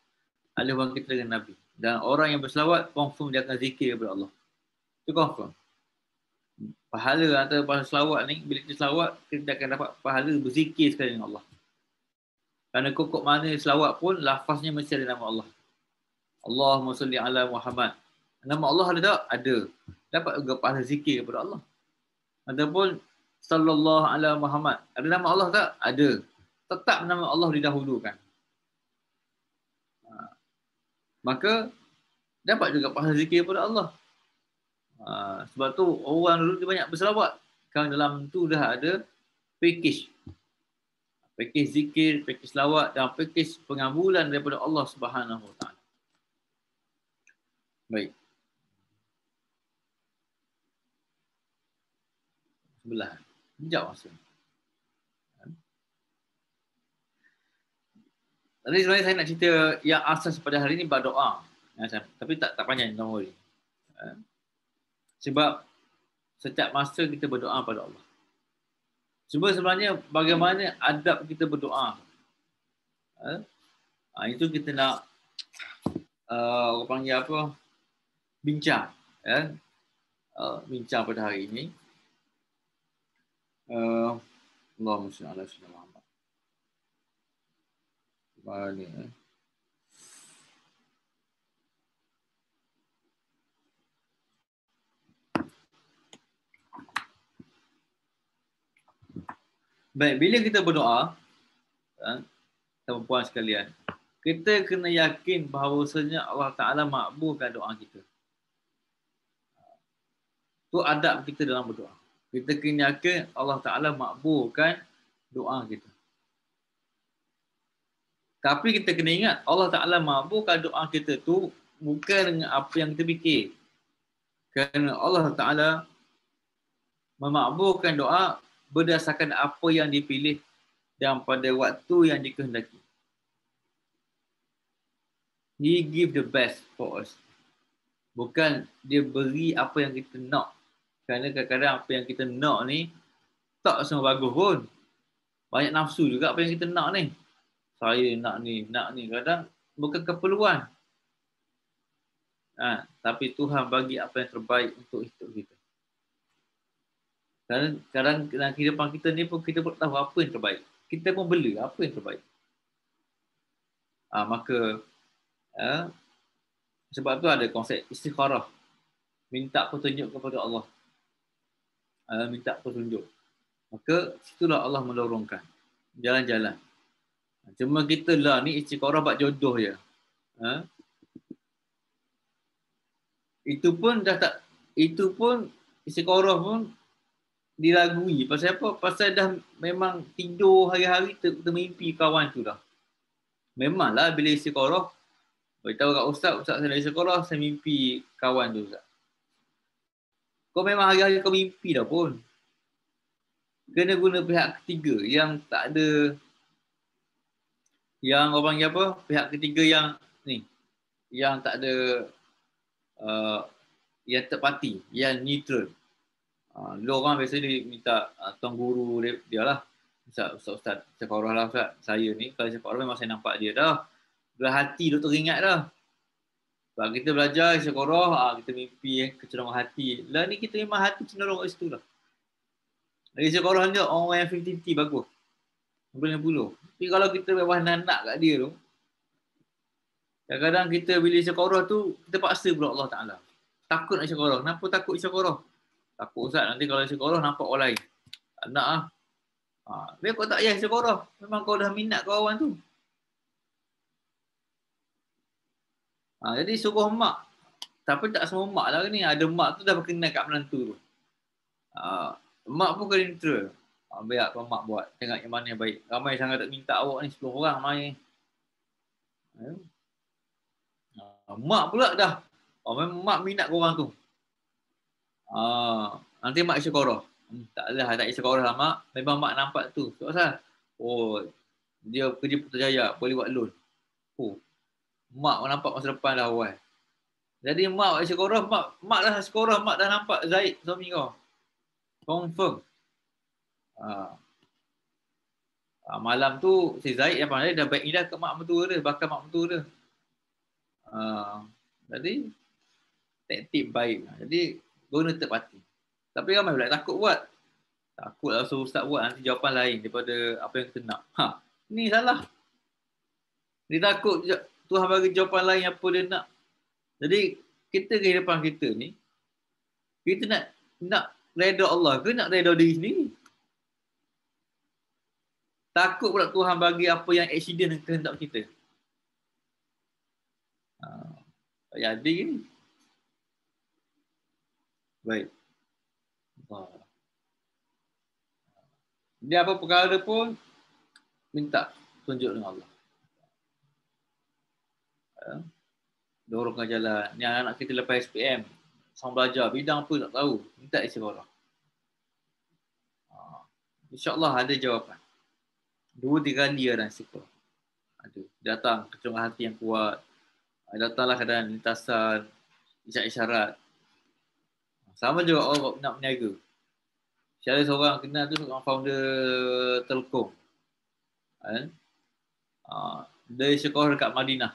ada hubungan kita dengan nabi dan orang yang berselawat confirm dia akan zikir kepada Allah itu confirm. Pahala atau pahala selawat ni, bila kita selawat, kita akan dapat pahala berzikir sekali dengan Allah. Kerana kokok mana selawat pun, lafaznya mesti ada nama Allah. Allah salli ala Muhammad. Nama Allah ada tak? Ada. Dapat juga pahala zikir kepada Allah. Ataupun, sallallahu ala Muhammad. Ada nama Allah tak? Ada. Tetap nama Allah didahulukan. Ha. Maka, dapat juga pahala zikir kepada Allah. Ha, sebab tu orang dulu banyak berselawat. Sekarang dalam tu dah ada package. Package zikir, package selawat dan package pengabulan daripada Allah Subhanahu SWT. Baik. Sebelah. Sekejap masa. Tadi sebenarnya saya nak cerita yang asas pada hari ini berdoa. Ya, tapi tak tak panjang, don't ni. Sebab setiap masa kita berdoa pada Allah. Cuba sebenarnya bagaimana adab kita berdoa. Ha? Ha, itu kita nak uh, orang panggil apa? Bincang. Ya? Uh, bincang pada hari ini. Uh, Allahumma sallallahu alaihi wa sallam. Terima kasih. Baik, bila kita berdoa, ya, teman-teman sekalian, kita kena yakin bahawasanya Allah Ta'ala makbulkan doa kita. Itu adab kita dalam berdoa. Kita kena yakin Allah Ta'ala makbulkan doa kita. Tapi kita kena ingat Allah Ta'ala makbulkan doa kita tu bukan dengan apa yang kita fikir. Kerana Allah Ta'ala memakbulkan doa berdasarkan apa yang dipilih dan pada waktu yang dikehendaki. He give the best for us. Bukan dia beri apa yang kita nak. Kerana kadang-kadang apa yang kita nak ni tak semua bagus pun. Banyak nafsu juga apa yang kita nak ni. Saya nak ni, nak ni. Kadang bukan keperluan. Ha, tapi Tuhan bagi apa yang terbaik untuk hidup kita. Kadang, kadang dalam kehidupan kita ni pun kita pun tahu apa yang terbaik. Kita pun beli apa yang terbaik. Ha, maka ha, sebab tu ada konsep istikharah. Minta petunjuk kepada Allah. Ha, minta petunjuk. Maka situlah Allah melorongkan. Jalan-jalan. Cuma kita lah ni istikharah buat jodoh je. Ha? Itu pun dah tak itu pun istikharah pun diragui pasal apa pasal dah memang tidur hari-hari termimpi kawan tu dah memanglah bila istiqarah Tahu kat ustaz ustaz saya dah istiqarah saya mimpi kawan tu ustaz kau memang hari-hari kau mimpi dah pun kena guna pihak ketiga yang tak ada yang orang panggil apa pihak ketiga yang ni yang tak ada uh, yang terpati yang neutral Ah, dia orang biasa dia minta uh, ah, tuan guru dia, dia lah. Ustaz, Ustaz, Ustaz, Cepat Orang lah Ustaz. Saya ni, kalau Cepat Orang memang saya nampak dia dah. Belah hati dia teringat dah. Sebab kita belajar Cepat Orang, uh, kita mimpi eh, kecenderungan hati. Lah ni kita memang hati cenderung kat situ lah. Lagi Cepat Orang dia, orang yang 50-50 bagus. Sebelum puluh. Tapi kalau kita bawah nanak kat dia tu, kadang-kadang kita bila Cepat tu, kita paksa pula Allah Ta'ala. Takut nak Cepat Kenapa takut Cepat Takut Ustaz nanti kalau sekolah nampak orang lain. Tak nak lah. Ha. Biar kau tak payah sekolah. Memang kau dah minat kawan tu. Ha. jadi suruh mak. Tapi tak semua mak lah ni. Ada mak tu dah berkenan kat menantu tu. Ha. Mak pun kena neutral. Ha. Biar kau mak buat. Tengok yang mana yang baik. Ramai sangat tak minta awak ni. 10 orang main. Ha. Mak pula dah. Oh, mak minat korang tu. Ah, nanti mak isyakarah. Hmm, tak adalah tak isyakarah lah mak. Memang mak nampak tu. Sebab so, Oh, dia kerja putrajaya boleh buat loan. Oh. Mak nampak masa depan dah awal. Jadi mak koroh mak mak dah koroh mak dah nampak Zaid suami kau. Confirm. Ha. Ha, malam tu si Zaid yang pandai dah baik dah ke mak mentua dia, bakal mak mentua dia. Ha. Jadi taktik baik. Lah. Jadi guna third party. Tapi ramai pula takut buat. Takut lah suruh ustaz buat nanti jawapan lain daripada apa yang kita nak. Ha, ni salah. Dia takut Tuhan bagi jawapan lain apa dia nak. Jadi kita kehidupan kita ni, kita nak nak reda Allah ke nak reda diri sendiri? Takut pula Tuhan bagi apa yang eksiden accident kehendak kita. Ha, jadi ni. Baik. Dia apa perkara pun minta tunjuk dengan Allah. Ya. Dorongkan jalan. Yang anak kita lepas SPM, sang belajar bidang apa tak tahu, minta ha. Insya Allah ada jawapan. Dua tiga dia dan sikap. Ada datang kecungan hati yang kuat. Ada Datanglah keadaan lintasan isyarat-isyarat sama juga orang nak berniaga. Saya ada seorang kenal tu seorang founder Telkom. Kan? Ha, dari sekolah dekat Madinah.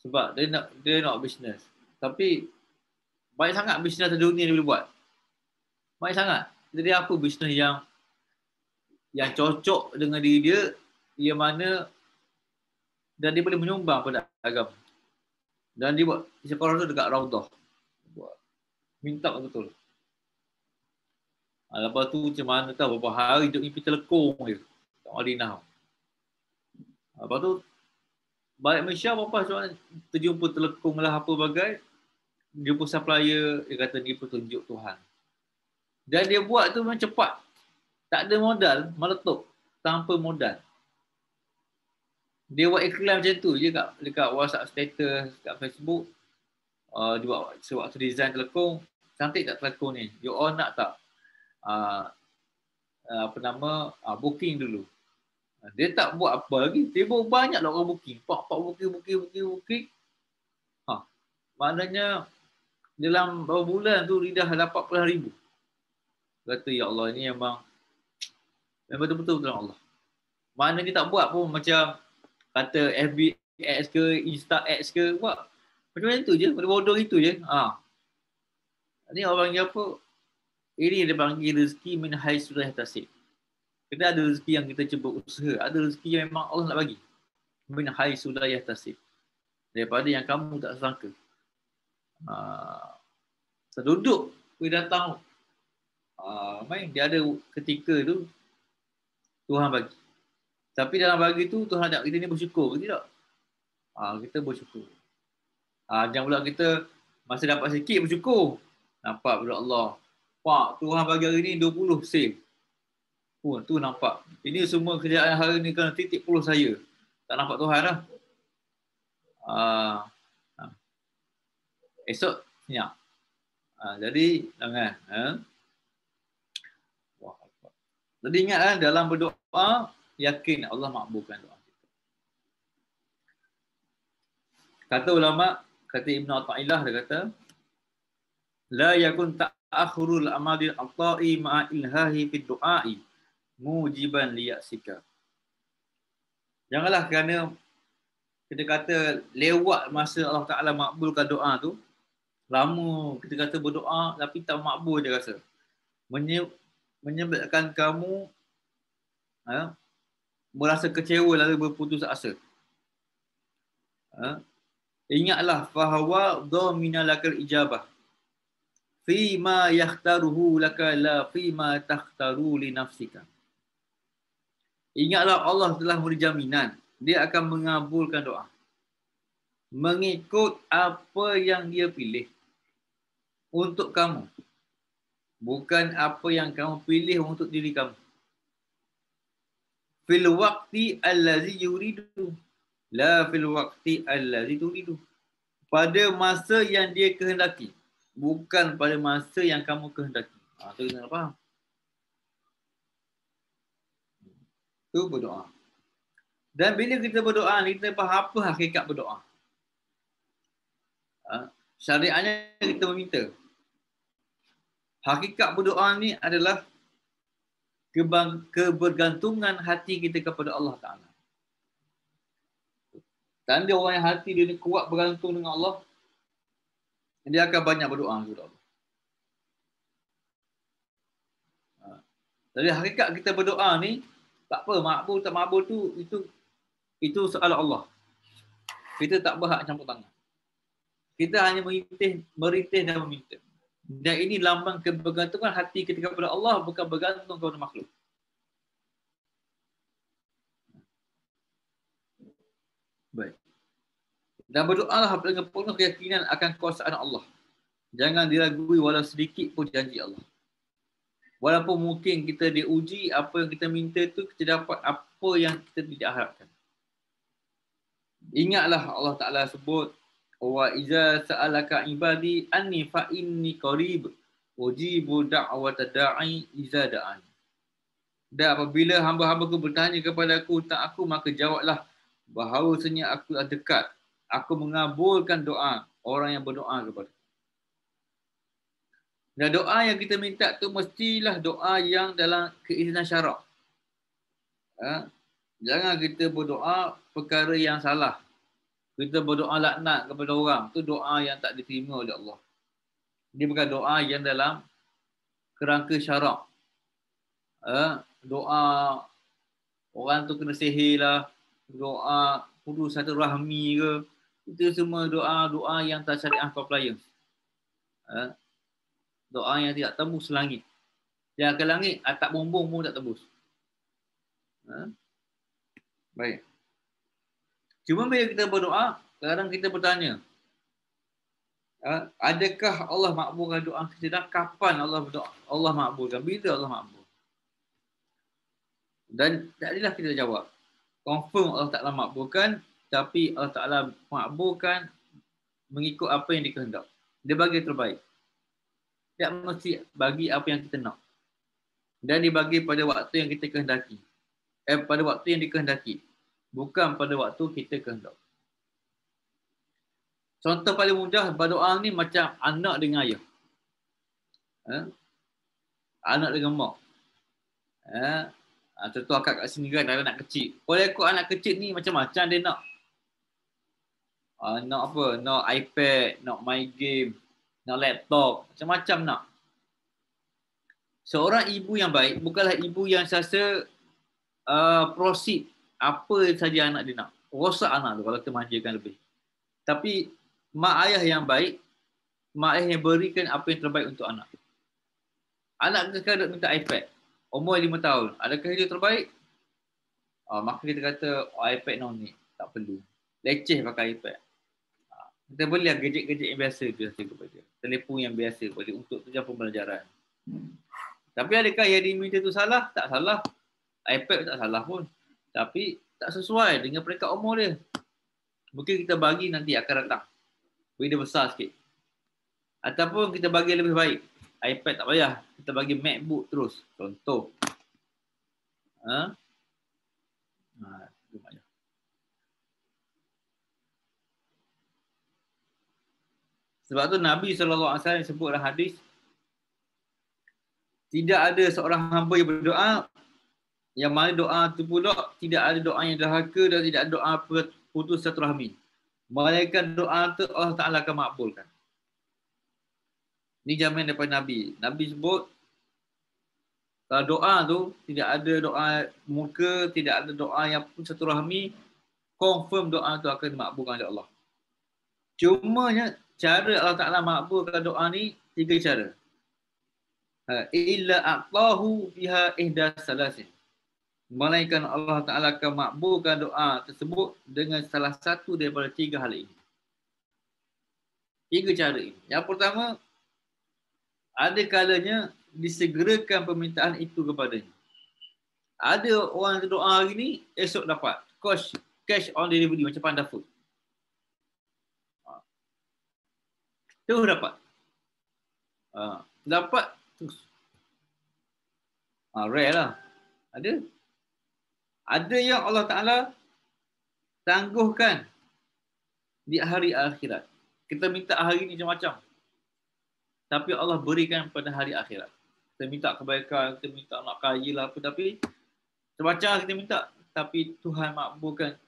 Sebab dia nak dia nak bisnes. Tapi banyak sangat bisnes di dunia dia boleh buat. Banyak sangat. Jadi apa bisnes yang yang cocok dengan diri dia yang mana dan dia boleh menyumbang pada agama. Dan dia buat sekolah tu dekat Raudah minta betul. Ha, lepas tu macam mana tahu beberapa hari hidup ni pita lekong dia. Tak boleh nak. Ah, lepas tu balik Malaysia apa macam terjumpa terlekong lah apa bagai. Dia pun supplier dia kata dia pun tunjuk Tuhan. Dan dia buat tu memang cepat. Tak ada modal meletup tanpa modal. Dia buat iklan macam tu je dekat, dekat WhatsApp status, dekat Facebook. Uh, dia buat sewaktu design telekong, cantik tak telekong ni? You all nak tak? Uh, apa nama uh, booking dulu. Uh, dia tak buat apa lagi. dia buat banyak lah orang booking. Pak pak booking booking booking booking. Ha. Huh. Maknanya dalam beberapa bulan tu Rida dapat puluh ribu. Kata ya Allah ini memang memang betul-betul dalam Allah. Mana dia tak buat pun macam kata FBX ke Insta X ke buat. Macam mana tu je, pada bodoh itu je. Ha. Ini orang panggil apa? Ini dia panggil rezeki min hai surah tasib. Kita ada rezeki yang kita cuba usaha. Ada rezeki yang memang Allah nak bagi. Min hai surah tasib. Daripada yang kamu tak sangka. Ha, duduk, dia datang. Ha, main, dia ada ketika tu Tuhan bagi. Tapi dalam bagi tu Tuhan nak kita ni bersyukur ke tak Ha, kita bersyukur. Ha, jangan pula kita masa dapat sikit bersyukur. Nampak pula Allah. Pak, Tuhan bagi hari ni 20 save. Oh, tu nampak. Ini semua kerjaan hari ni kena titik puluh saya. Tak nampak Tuhan lah. Uh, uh. Esok, ya. Uh, jadi, jangan. Uh. Jadi ingat uh, dalam berdoa, yakin Allah makbulkan doa. Kata ulama, kata Ibn Al-Ta'ilah, dia kata, la yakun ta'akhurul amadil atai ma'a ilhahi fid du'ai mujiban liyasika janganlah kerana kita kata lewat masa Allah Taala makbulkan doa tu lama kita kata berdoa tapi tak makbul dia rasa menyebabkan kamu ha, merasa kecewa lalu berputus asa ha, ingatlah fahawa dominalakal ijabah fi ma yahtaruhu laka la fi ma takhtaru li nafsika. Ingatlah Allah telah memberi jaminan. Dia akan mengabulkan doa. Mengikut apa yang dia pilih untuk kamu. Bukan apa yang kamu pilih untuk diri kamu. Fil waqti allazi yuridu. La fil waqti allazi turidu. Pada masa yang dia kehendaki bukan pada masa yang kamu kehendaki. Ah, tu kena faham. Tu berdoa. Dan bila kita berdoa, kita faham apa hakikat berdoa. Ha? Ah, Syariahnya kita meminta. Hakikat berdoa ni adalah kebergantungan hati kita kepada Allah Ta'ala. Tanda orang yang hati dia ni kuat bergantung dengan Allah, dia akan banyak berdoa kepada Allah. Ha. Jadi hakikat kita berdoa ni tak apa makbul tak makbul tu itu itu soal Allah. Kita tak berhak campur tangan. Kita hanya merintih, merintih dan meminta. Dan ini lambang kebergantungan hati kita kepada Allah bukan bergantung kepada makhluk. dan berdoalah dengan penuh keyakinan akan kuasaan Allah. Jangan diragui walau sedikit pun janji Allah. Walaupun mungkin kita diuji apa yang kita minta tu kita dapat apa yang kita tidak harapkan. Ingatlah Allah Taala sebut wa iza sa'alaka ibadi anni fa inni qarib ujibu da'wata da'i iza da'an. Dan apabila hamba-hambaku bertanya kepada aku tentang aku maka jawablah bahawasanya aku dekat aku mengabulkan doa orang yang berdoa kepada dan doa yang kita minta tu mestilah doa yang dalam keizinan syarak. Ha? Jangan kita berdoa perkara yang salah. Kita berdoa laknat kepada orang. tu doa yang tak diterima oleh Allah. Dia bukan doa yang dalam kerangka syarak. Ha? Doa orang tu kena sihir lah. Doa kudus satu rahmi ke itu semua doa-doa yang tak syariah kau ha? Doa yang tidak tembus langit. Yang ke langit, atap bumbung pun tak tembus. Ha? Baik. Cuma bila kita berdoa, sekarang kita bertanya. Ha? Adakah Allah makbulkan doa kita dan kapan Allah berdoa? Allah makbulkan. Bila Allah makbul? Dan tak adalah kita jawab. Confirm Allah tak taklah makbulkan tapi Allah Taala makbulkan mengikut apa yang dikehendak. Dia bagi terbaik. Tak mesti bagi apa yang kita nak. Dan dibagi pada waktu yang kita kehendaki. Eh, pada waktu yang dikehendaki. Bukan pada waktu kita kehendak. Contoh paling mudah berdoa ni macam anak dengan ayah. Eh? Anak dengan mak. Eh? Ah, contoh akak kat sini kan, anak kecil. Boleh anak kecil ni macam-macam dia nak uh, ah, nak apa nak iPad nak My game nak laptop macam-macam nak seorang ibu yang baik bukanlah ibu yang sasa uh, ah, proceed apa saja anak dia nak rosak anak tu kalau kita lebih tapi mak ayah yang baik mak ayah yang berikan apa yang terbaik untuk anak anak kita minta iPad umur 5 tahun adakah itu terbaik uh, maka kita kata oh, iPad no ni tak perlu leceh pakai iPad kita boleh gadget-gadget yang biasa biasa kepada telefon yang biasa kepada untuk tujuan pembelajaran. Hmm. Tapi adakah yang diminta tu salah? Tak salah. iPad tak salah pun. Tapi tak sesuai dengan peringkat umur dia. Mungkin kita bagi nanti akan datang. Bagi dia besar sikit. Ataupun kita bagi lebih baik. iPad tak payah. Kita bagi MacBook terus. Contoh. Ha? Sebab tu Nabi SAW sebut dalam hadis tidak ada seorang hamba yang berdoa yang mana doa tu pula tidak ada doa yang dahaka dan tidak ada doa putus satu rahmi. Malaikat doa tu Allah Ta'ala akan makbulkan. Ini jamin daripada Nabi. Nabi sebut kalau doa tu tidak ada doa muka, tidak ada doa yang pun satu rahmi, confirm doa tu akan dimakbulkan oleh Allah. Cumanya cara Allah Taala makbulkan doa ni tiga cara. Ha, illa atahu biha ihda salasin. Malaikat Allah Taala akan makbulkan doa tersebut dengan salah satu daripada tiga hal ini. Tiga cara ini. Yang pertama, ada kalanya disegerakan permintaan itu kepadanya. Ada orang yang doa hari ni, esok dapat. Cash, cash on delivery macam Panda terus dapat. Ha, dapat terus. Ha, rare lah. Ada. Ada yang Allah Ta'ala tangguhkan di hari akhirat. Kita minta hari ni macam-macam. Tapi Allah berikan pada hari akhirat. Kita minta kebaikan, kita minta nak kaya lah apa. Tapi macam-macam lah kita minta. Tapi Tuhan makbulkan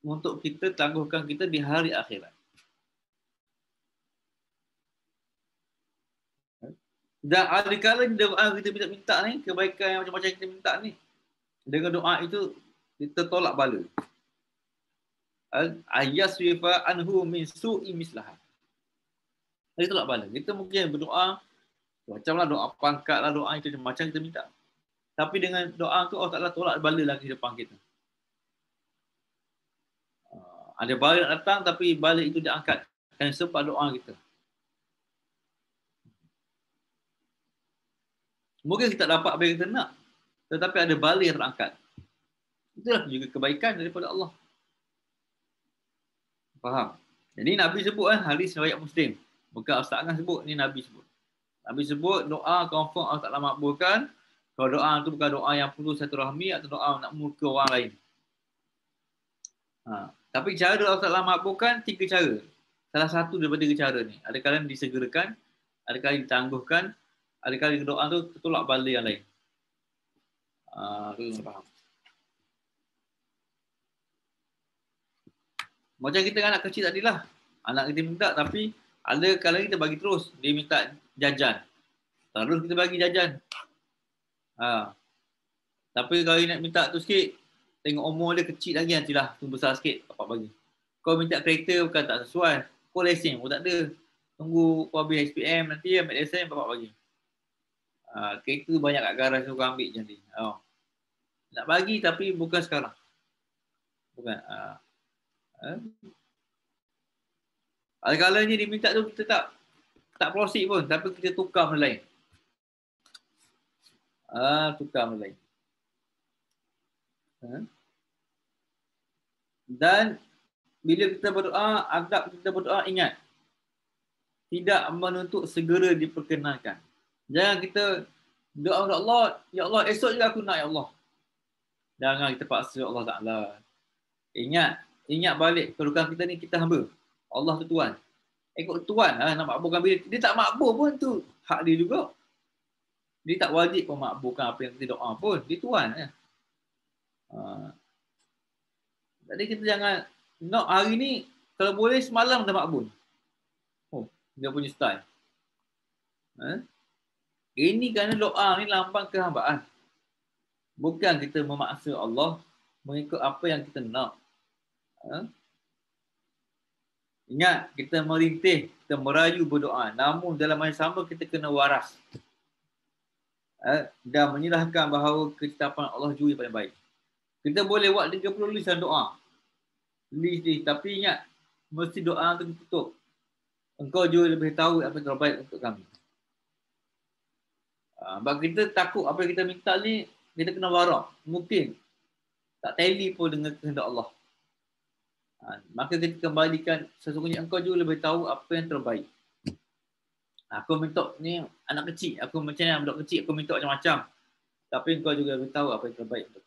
untuk kita tangguhkan kita di hari akhirat. Dan ada kala doa ah, kita minta-minta ni, kebaikan yang macam-macam kita minta ni, dengan doa itu, kita tolak bala. Ayas wifa anhu min su'i mislah. Kita tolak bala. Kita mungkin berdoa, macam lah doa pangkat lah, doa itu macam kita minta. Tapi dengan doa tu, Allah taklah tolak bala lagi depan kita. Ah, ada bala nak datang, tapi bala itu diangkat. Kan sebab doa kita. Mungkin kita tak dapat apa yang kita nak. Tetapi ada bala yang terangkat. Itulah juga kebaikan daripada Allah. Faham? Jadi Nabi sebut kan, eh, hari riwayat Muslim. Bukan Allah Ta'ala sebut, ni Nabi sebut. Nabi sebut, doa confirm Allah Ta'ala makbulkan. Kalau doa tu bukan doa yang putus satu rahmi atau doa nak murka orang lain. Ha. Tapi cara doa Allah Ta'ala makbulkan, tiga cara. Salah satu daripada cara ni. Ada kalian disegerakan, ada kalian ditangguhkan, ada kali doa tu tertolak balik yang lain. Ah, uh, faham. Macam kita anak kecil tadi lah. Anak kita minta tapi ada kali kita bagi terus. Dia minta jajan. Terus kita bagi jajan. Ha. Tapi kalau nak minta tu sikit, tengok umur dia kecil lagi nanti lah. Tu besar sikit, dapat bagi. Kau minta kereta bukan tak sesuai. Kau lesen pun tak ada. Tunggu kau habis SPM nanti ya, ambil lesen, dapat bagi. Ha, kereta banyak kat garaj tu kau ambil jadi. Oh. Nak bagi tapi bukan sekarang. Bukan. Ha. Ada uh. kalanya dia diminta tu kita tak tak proceed pun tapi kita tukar benda lain. Ah, tukar benda lain. Uh. Dan bila kita berdoa, agak kita berdoa ingat tidak menuntut segera diperkenalkan. Jangan kita doa kepada Allah, ya Allah esok juga aku nak ya Allah. Jangan kita paksa Allah Taala. Ingat, ingat balik kedudukan kita ni kita hamba. Allah tu tuan. Ikut tuan lah nak makbulkan bila dia tak makbul pun tu hak dia juga. Dia tak wajib pun makbulkan apa yang kita doa pun, dia tuan ya. Jadi kita jangan nak no, hari ni kalau boleh semalam dah makbul. Oh, dia punya style. Ha? Ini kerana doa ni lambang kehambaan. Bukan kita memaksa Allah mengikut apa yang kita nak. Ha? Ingat, kita merintih, kita merayu berdoa. Namun dalam masa sama kita kena waras. Ha? Dan menyerahkan bahawa ketetapan Allah juga yang paling baik. Kita boleh buat 30 lisan doa. List ni. Tapi ingat, mesti doa tu ditutup. Engkau juga lebih tahu apa yang terbaik untuk kami. Ah, sebab kita takut apa yang kita minta ni, kita kena warak. Mungkin tak tally pun dengan kehendak Allah. Ha, maka kita kembalikan sesungguhnya engkau juga lebih tahu apa yang terbaik. Ah, aku minta ni anak kecil. Aku macam ni anak kecil. Aku minta macam-macam. Tapi engkau juga lebih tahu apa yang terbaik untuk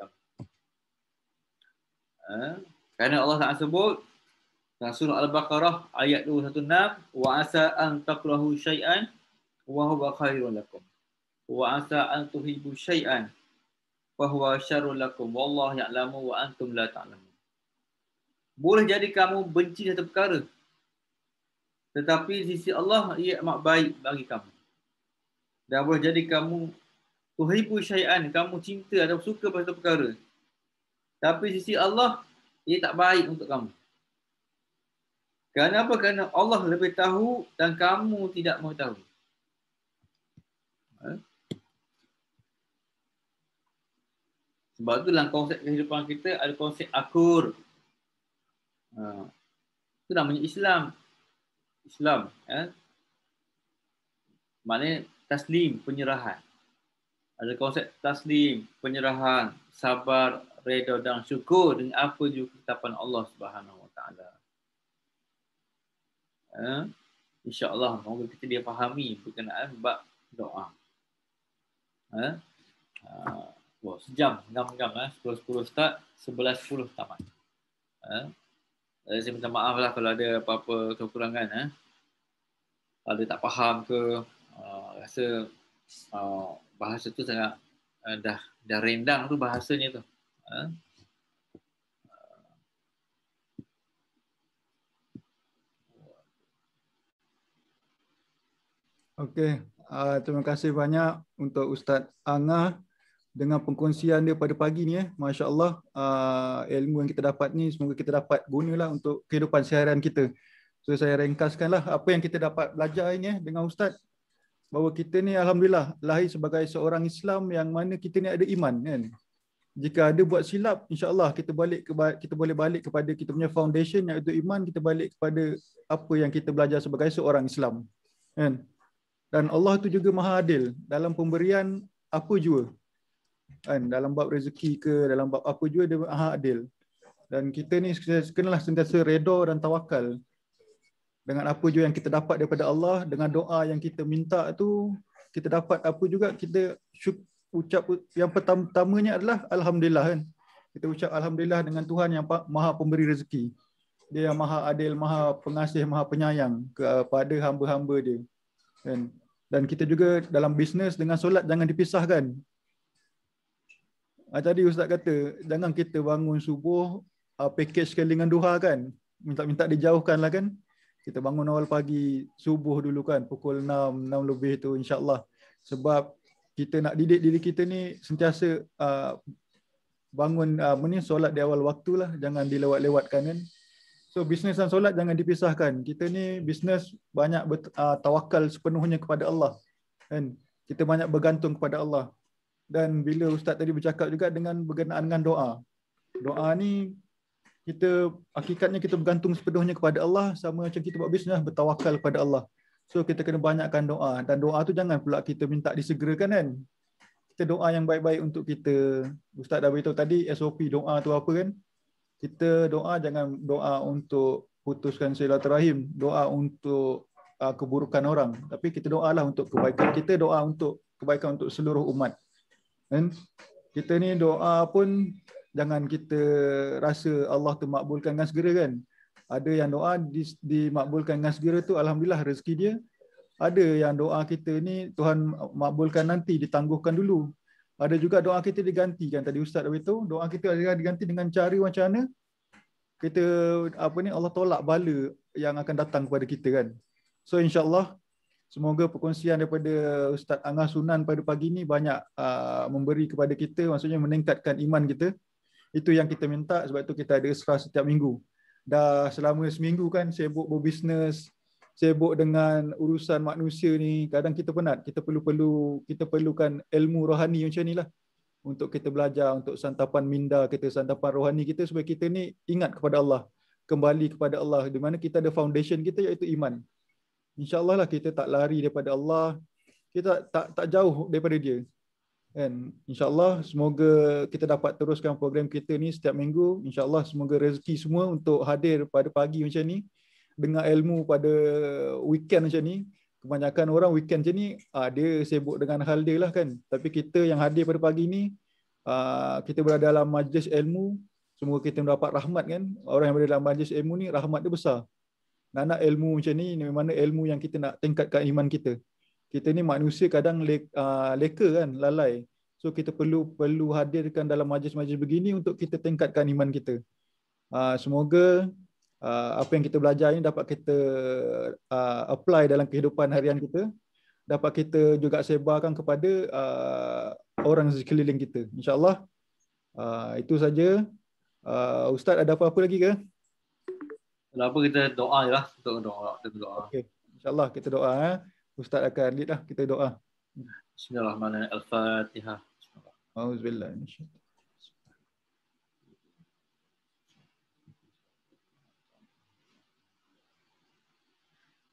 Kerana Allah tak sebut surah Al-Baqarah ayat 216 wa asa an taqrahu syai'an wa huwa khairun lakum wa asa an tuhibu syai'an fa huwa syarrul lakum wallahu ya'lamu wa antum la ta'lamu boleh jadi kamu benci satu perkara tetapi sisi Allah ia amat baik bagi kamu dan boleh jadi kamu tuhibu syai'an kamu cinta atau suka pada satu perkara tapi sisi Allah ia tak baik untuk kamu Kenapa? apa? Kerana Allah lebih tahu dan kamu tidak tahu. Sebab tu dalam konsep kehidupan kita ada konsep akur. Ha. Itu namanya Islam. Islam. Ya. Maknanya taslim, penyerahan. Ada konsep taslim, penyerahan, sabar, reda dan syukur dengan apa juga ketetapan Allah Subhanahu Wa Taala. Eh, insyaallah moga kita dia fahami berkenaan bab doa. Eh, ha. Oh, sejam, enam jam eh. Sepuluh sepuluh start, sebelas sepuluh tamat. Ha? Eh? Saya minta maaf lah kalau ada apa-apa kekurangan eh. Kalau dia tak faham ke, uh, rasa uh, bahasa tu sangat uh, dah dah rendang tu bahasanya tu. Eh? Okey, uh, terima kasih banyak untuk Ustaz Angah dengan pengkongsian dia pada pagi ni eh Masya Allah uh, ah, ilmu yang kita dapat ni semoga kita dapat lah untuk kehidupan seharian kita so saya lah apa yang kita dapat belajar ini eh dengan Ustaz bahawa kita ni Alhamdulillah lahir sebagai seorang Islam yang mana kita ni ada iman kan jika ada buat silap insyaallah kita balik ke, kita boleh balik kepada kita punya foundation itu iman kita balik kepada apa yang kita belajar sebagai seorang Islam kan dan Allah tu juga maha adil dalam pemberian apa jua kan dalam bab rezeki ke dalam bab apa juga dia ha, adil dan kita ni kenalah sentiasa redha dan tawakal dengan apa juga yang kita dapat daripada Allah dengan doa yang kita minta tu kita dapat apa juga kita ucap yang pertamanya adalah alhamdulillah kan kita ucap alhamdulillah dengan Tuhan yang maha pemberi rezeki dia yang maha adil maha pengasih maha penyayang kepada hamba-hamba dia kan dan kita juga dalam bisnes dengan solat jangan dipisahkan Ah, tadi Ustaz kata, jangan kita bangun subuh uh, package sekali dengan duha kan. Minta-minta dijauhkan lah kan. Kita bangun awal pagi subuh dulu kan. Pukul 6, 6 lebih tu insyaAllah. Sebab kita nak didik diri kita ni sentiasa uh, bangun uh, ah, meni, solat di awal waktu lah. Jangan dilewat-lewatkan kan. So bisnes dan solat jangan dipisahkan. Kita ni bisnes banyak bertawakal uh, sepenuhnya kepada Allah. Kan? Kita banyak bergantung kepada Allah dan bila ustaz tadi bercakap juga dengan berkenaan dengan doa. Doa ni kita hakikatnya kita bergantung sepenuhnya kepada Allah sama macam kita buat bisnes bertawakal kepada Allah. So kita kena banyakkan doa dan doa tu jangan pula kita minta disegerakan kan. Kita doa yang baik-baik untuk kita. Ustaz dah beritahu tadi SOP doa tu apa kan? Kita doa jangan doa untuk putuskan silaturahim, doa untuk ah, keburukan orang. Tapi kita doalah untuk kebaikan kita, doa untuk kebaikan untuk seluruh umat. Dan kita ni doa pun jangan kita rasa Allah tu makbulkan dengan segera kan. Ada yang doa di, dimakbulkan dengan segera tu alhamdulillah rezeki dia. Ada yang doa kita ni Tuhan makbulkan nanti ditangguhkan dulu. Ada juga doa kita digantikan tadi ustaz dah beritahu doa kita adalah diganti dengan cara macam mana kita apa ni Allah tolak bala yang akan datang kepada kita kan. So insyaallah Semoga perkongsian daripada Ustaz Angah Sunan pada pagi ini banyak ah, memberi kepada kita, maksudnya meningkatkan iman kita. Itu yang kita minta sebab itu kita ada serah setiap minggu. Dah selama seminggu kan sibuk berbisnes, sibuk dengan urusan manusia ni, kadang kita penat. Kita perlu-perlu, kita perlukan ilmu rohani macam lah untuk kita belajar, untuk santapan minda kita, santapan rohani kita supaya kita ni ingat kepada Allah, kembali kepada Allah di mana kita ada foundation kita iaitu iman insyaallah lah kita tak lari daripada Allah kita tak tak jauh daripada dia kan insyaallah semoga kita dapat teruskan program kita ni setiap minggu insyaallah semoga rezeki semua untuk hadir pada pagi macam ni dengar ilmu pada weekend macam ni kebanyakan orang weekend macam ni ah, dia sibuk dengan hal dia lah kan tapi kita yang hadir pada pagi ni ah, kita berada dalam majlis ilmu semoga kita mendapat rahmat kan orang yang berada dalam majlis ilmu ni rahmat dia besar nak nak ilmu macam ni mana ilmu yang kita nak tingkatkan iman kita kita ni manusia kadang le, uh, leka kan lalai so kita perlu perlu hadirkan dalam majlis-majlis begini untuk kita tingkatkan iman kita uh, semoga uh, apa yang kita belajar ini dapat kita uh, apply dalam kehidupan harian kita dapat kita juga sebarkan kepada uh, orang sekeliling kita insyaallah uh, itu saja uh, ustaz ada apa-apa lagi ke kalau apa kita doa ya lah. Kita doa. Kita doa. Okay. InsyaAllah kita doa. Eh. Ustaz akan lead lah. Kita doa. Bismillahirrahmanirrahim. Al-Fatihah. Auzubillah. InsyaAllah.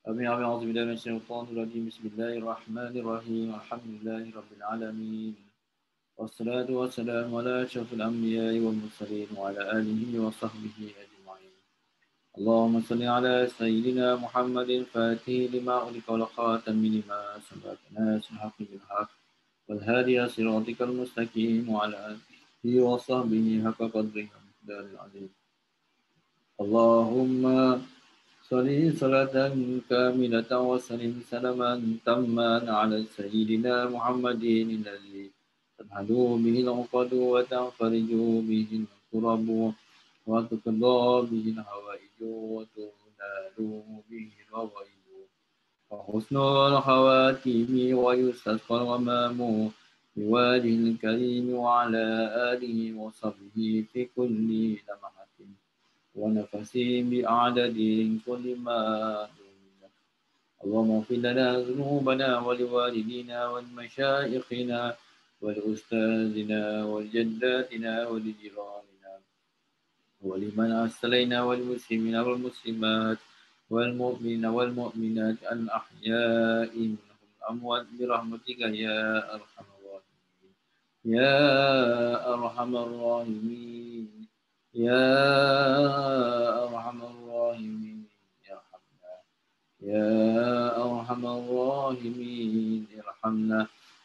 Amin amin azim dan min syaitan rajim bismillahirrahmanirrahim alhamdulillahi alamin wassalatu wassalamu ala asyrafil anbiya'i wal mursalin wa ala alihi wa sahbihi ajma'in اللهم صل على سيدنا محمد فاته لما أغلق ولخاتم لما سبق الناس الحق بالحق والهادي صراطك المستقيم وعلى آله وصحبه حق قدره ومقدار العظيم اللهم صل صلاة كاملة وسلم سلما تما على سيدنا محمد الذي تنهد به العقد وتنفرج به الكرب وتقضى به الهوائج وتنال به الغيب وحسن الخواتم ويستسقى الغمام بواد الكريم وعلى آله وصحبه في كل لمحة ونفسي بأعداد كل ما اللهم اغفر لنا ذنوبنا ولوالدينا ولمشايخنا ولأستاذنا ولجداتنا ولجيراننا ولمن أرسلنا والمسلمين والمسلمات والمؤمنين والمؤمنات الأحياء منهم الأموات برحمتك يا أرحم الراحمين يا أرحم الراحمين يا أرحم الراحمين ارحمنا يا أرحم الراحمين ارحمنا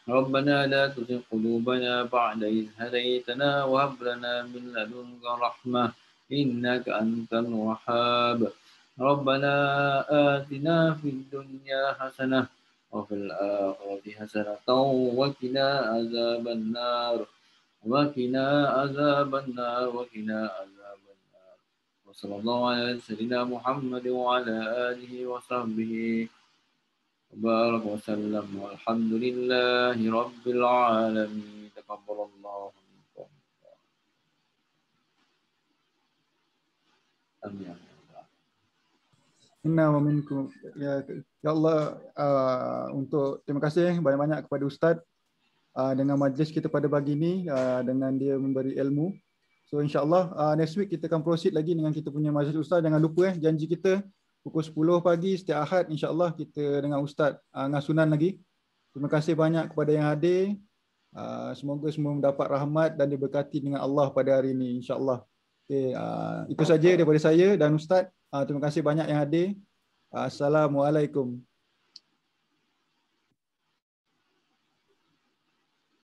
ربنا لا تزغ قلوبنا بعد إذ هديتنا وهب لنا من لدنك رحمة إنك أنت الوهاب ربنا آتنا في الدنيا حسنة وفي الآخرة حسنة وقنا عذاب النار وقنا عذاب النار وقنا عذاب النار وصلى الله على سيدنا محمد وعلى آله وصحبه وبارك وسلم والحمد لله رب العالمين تقبل الله Amin. Inna wa minkum. Ya, ya Allah, uh, untuk terima kasih eh, banyak-banyak kepada Ustaz uh, dengan majlis kita pada pagi ini uh, dengan dia memberi ilmu. So insyaAllah uh, next week kita akan proceed lagi dengan kita punya majlis Ustaz. Jangan lupa eh, janji kita pukul 10 pagi setiap Ahad insyaAllah kita dengan Ustaz uh, ngasunan lagi. Terima kasih banyak kepada yang hadir. Uh, semoga semua mendapat rahmat dan diberkati dengan Allah pada hari ini insyaAllah. Okay, uh, ah, itu saja daripada saya dan Ustaz. Uh, terima kasih banyak yang hadir. Uh, Assalamualaikum.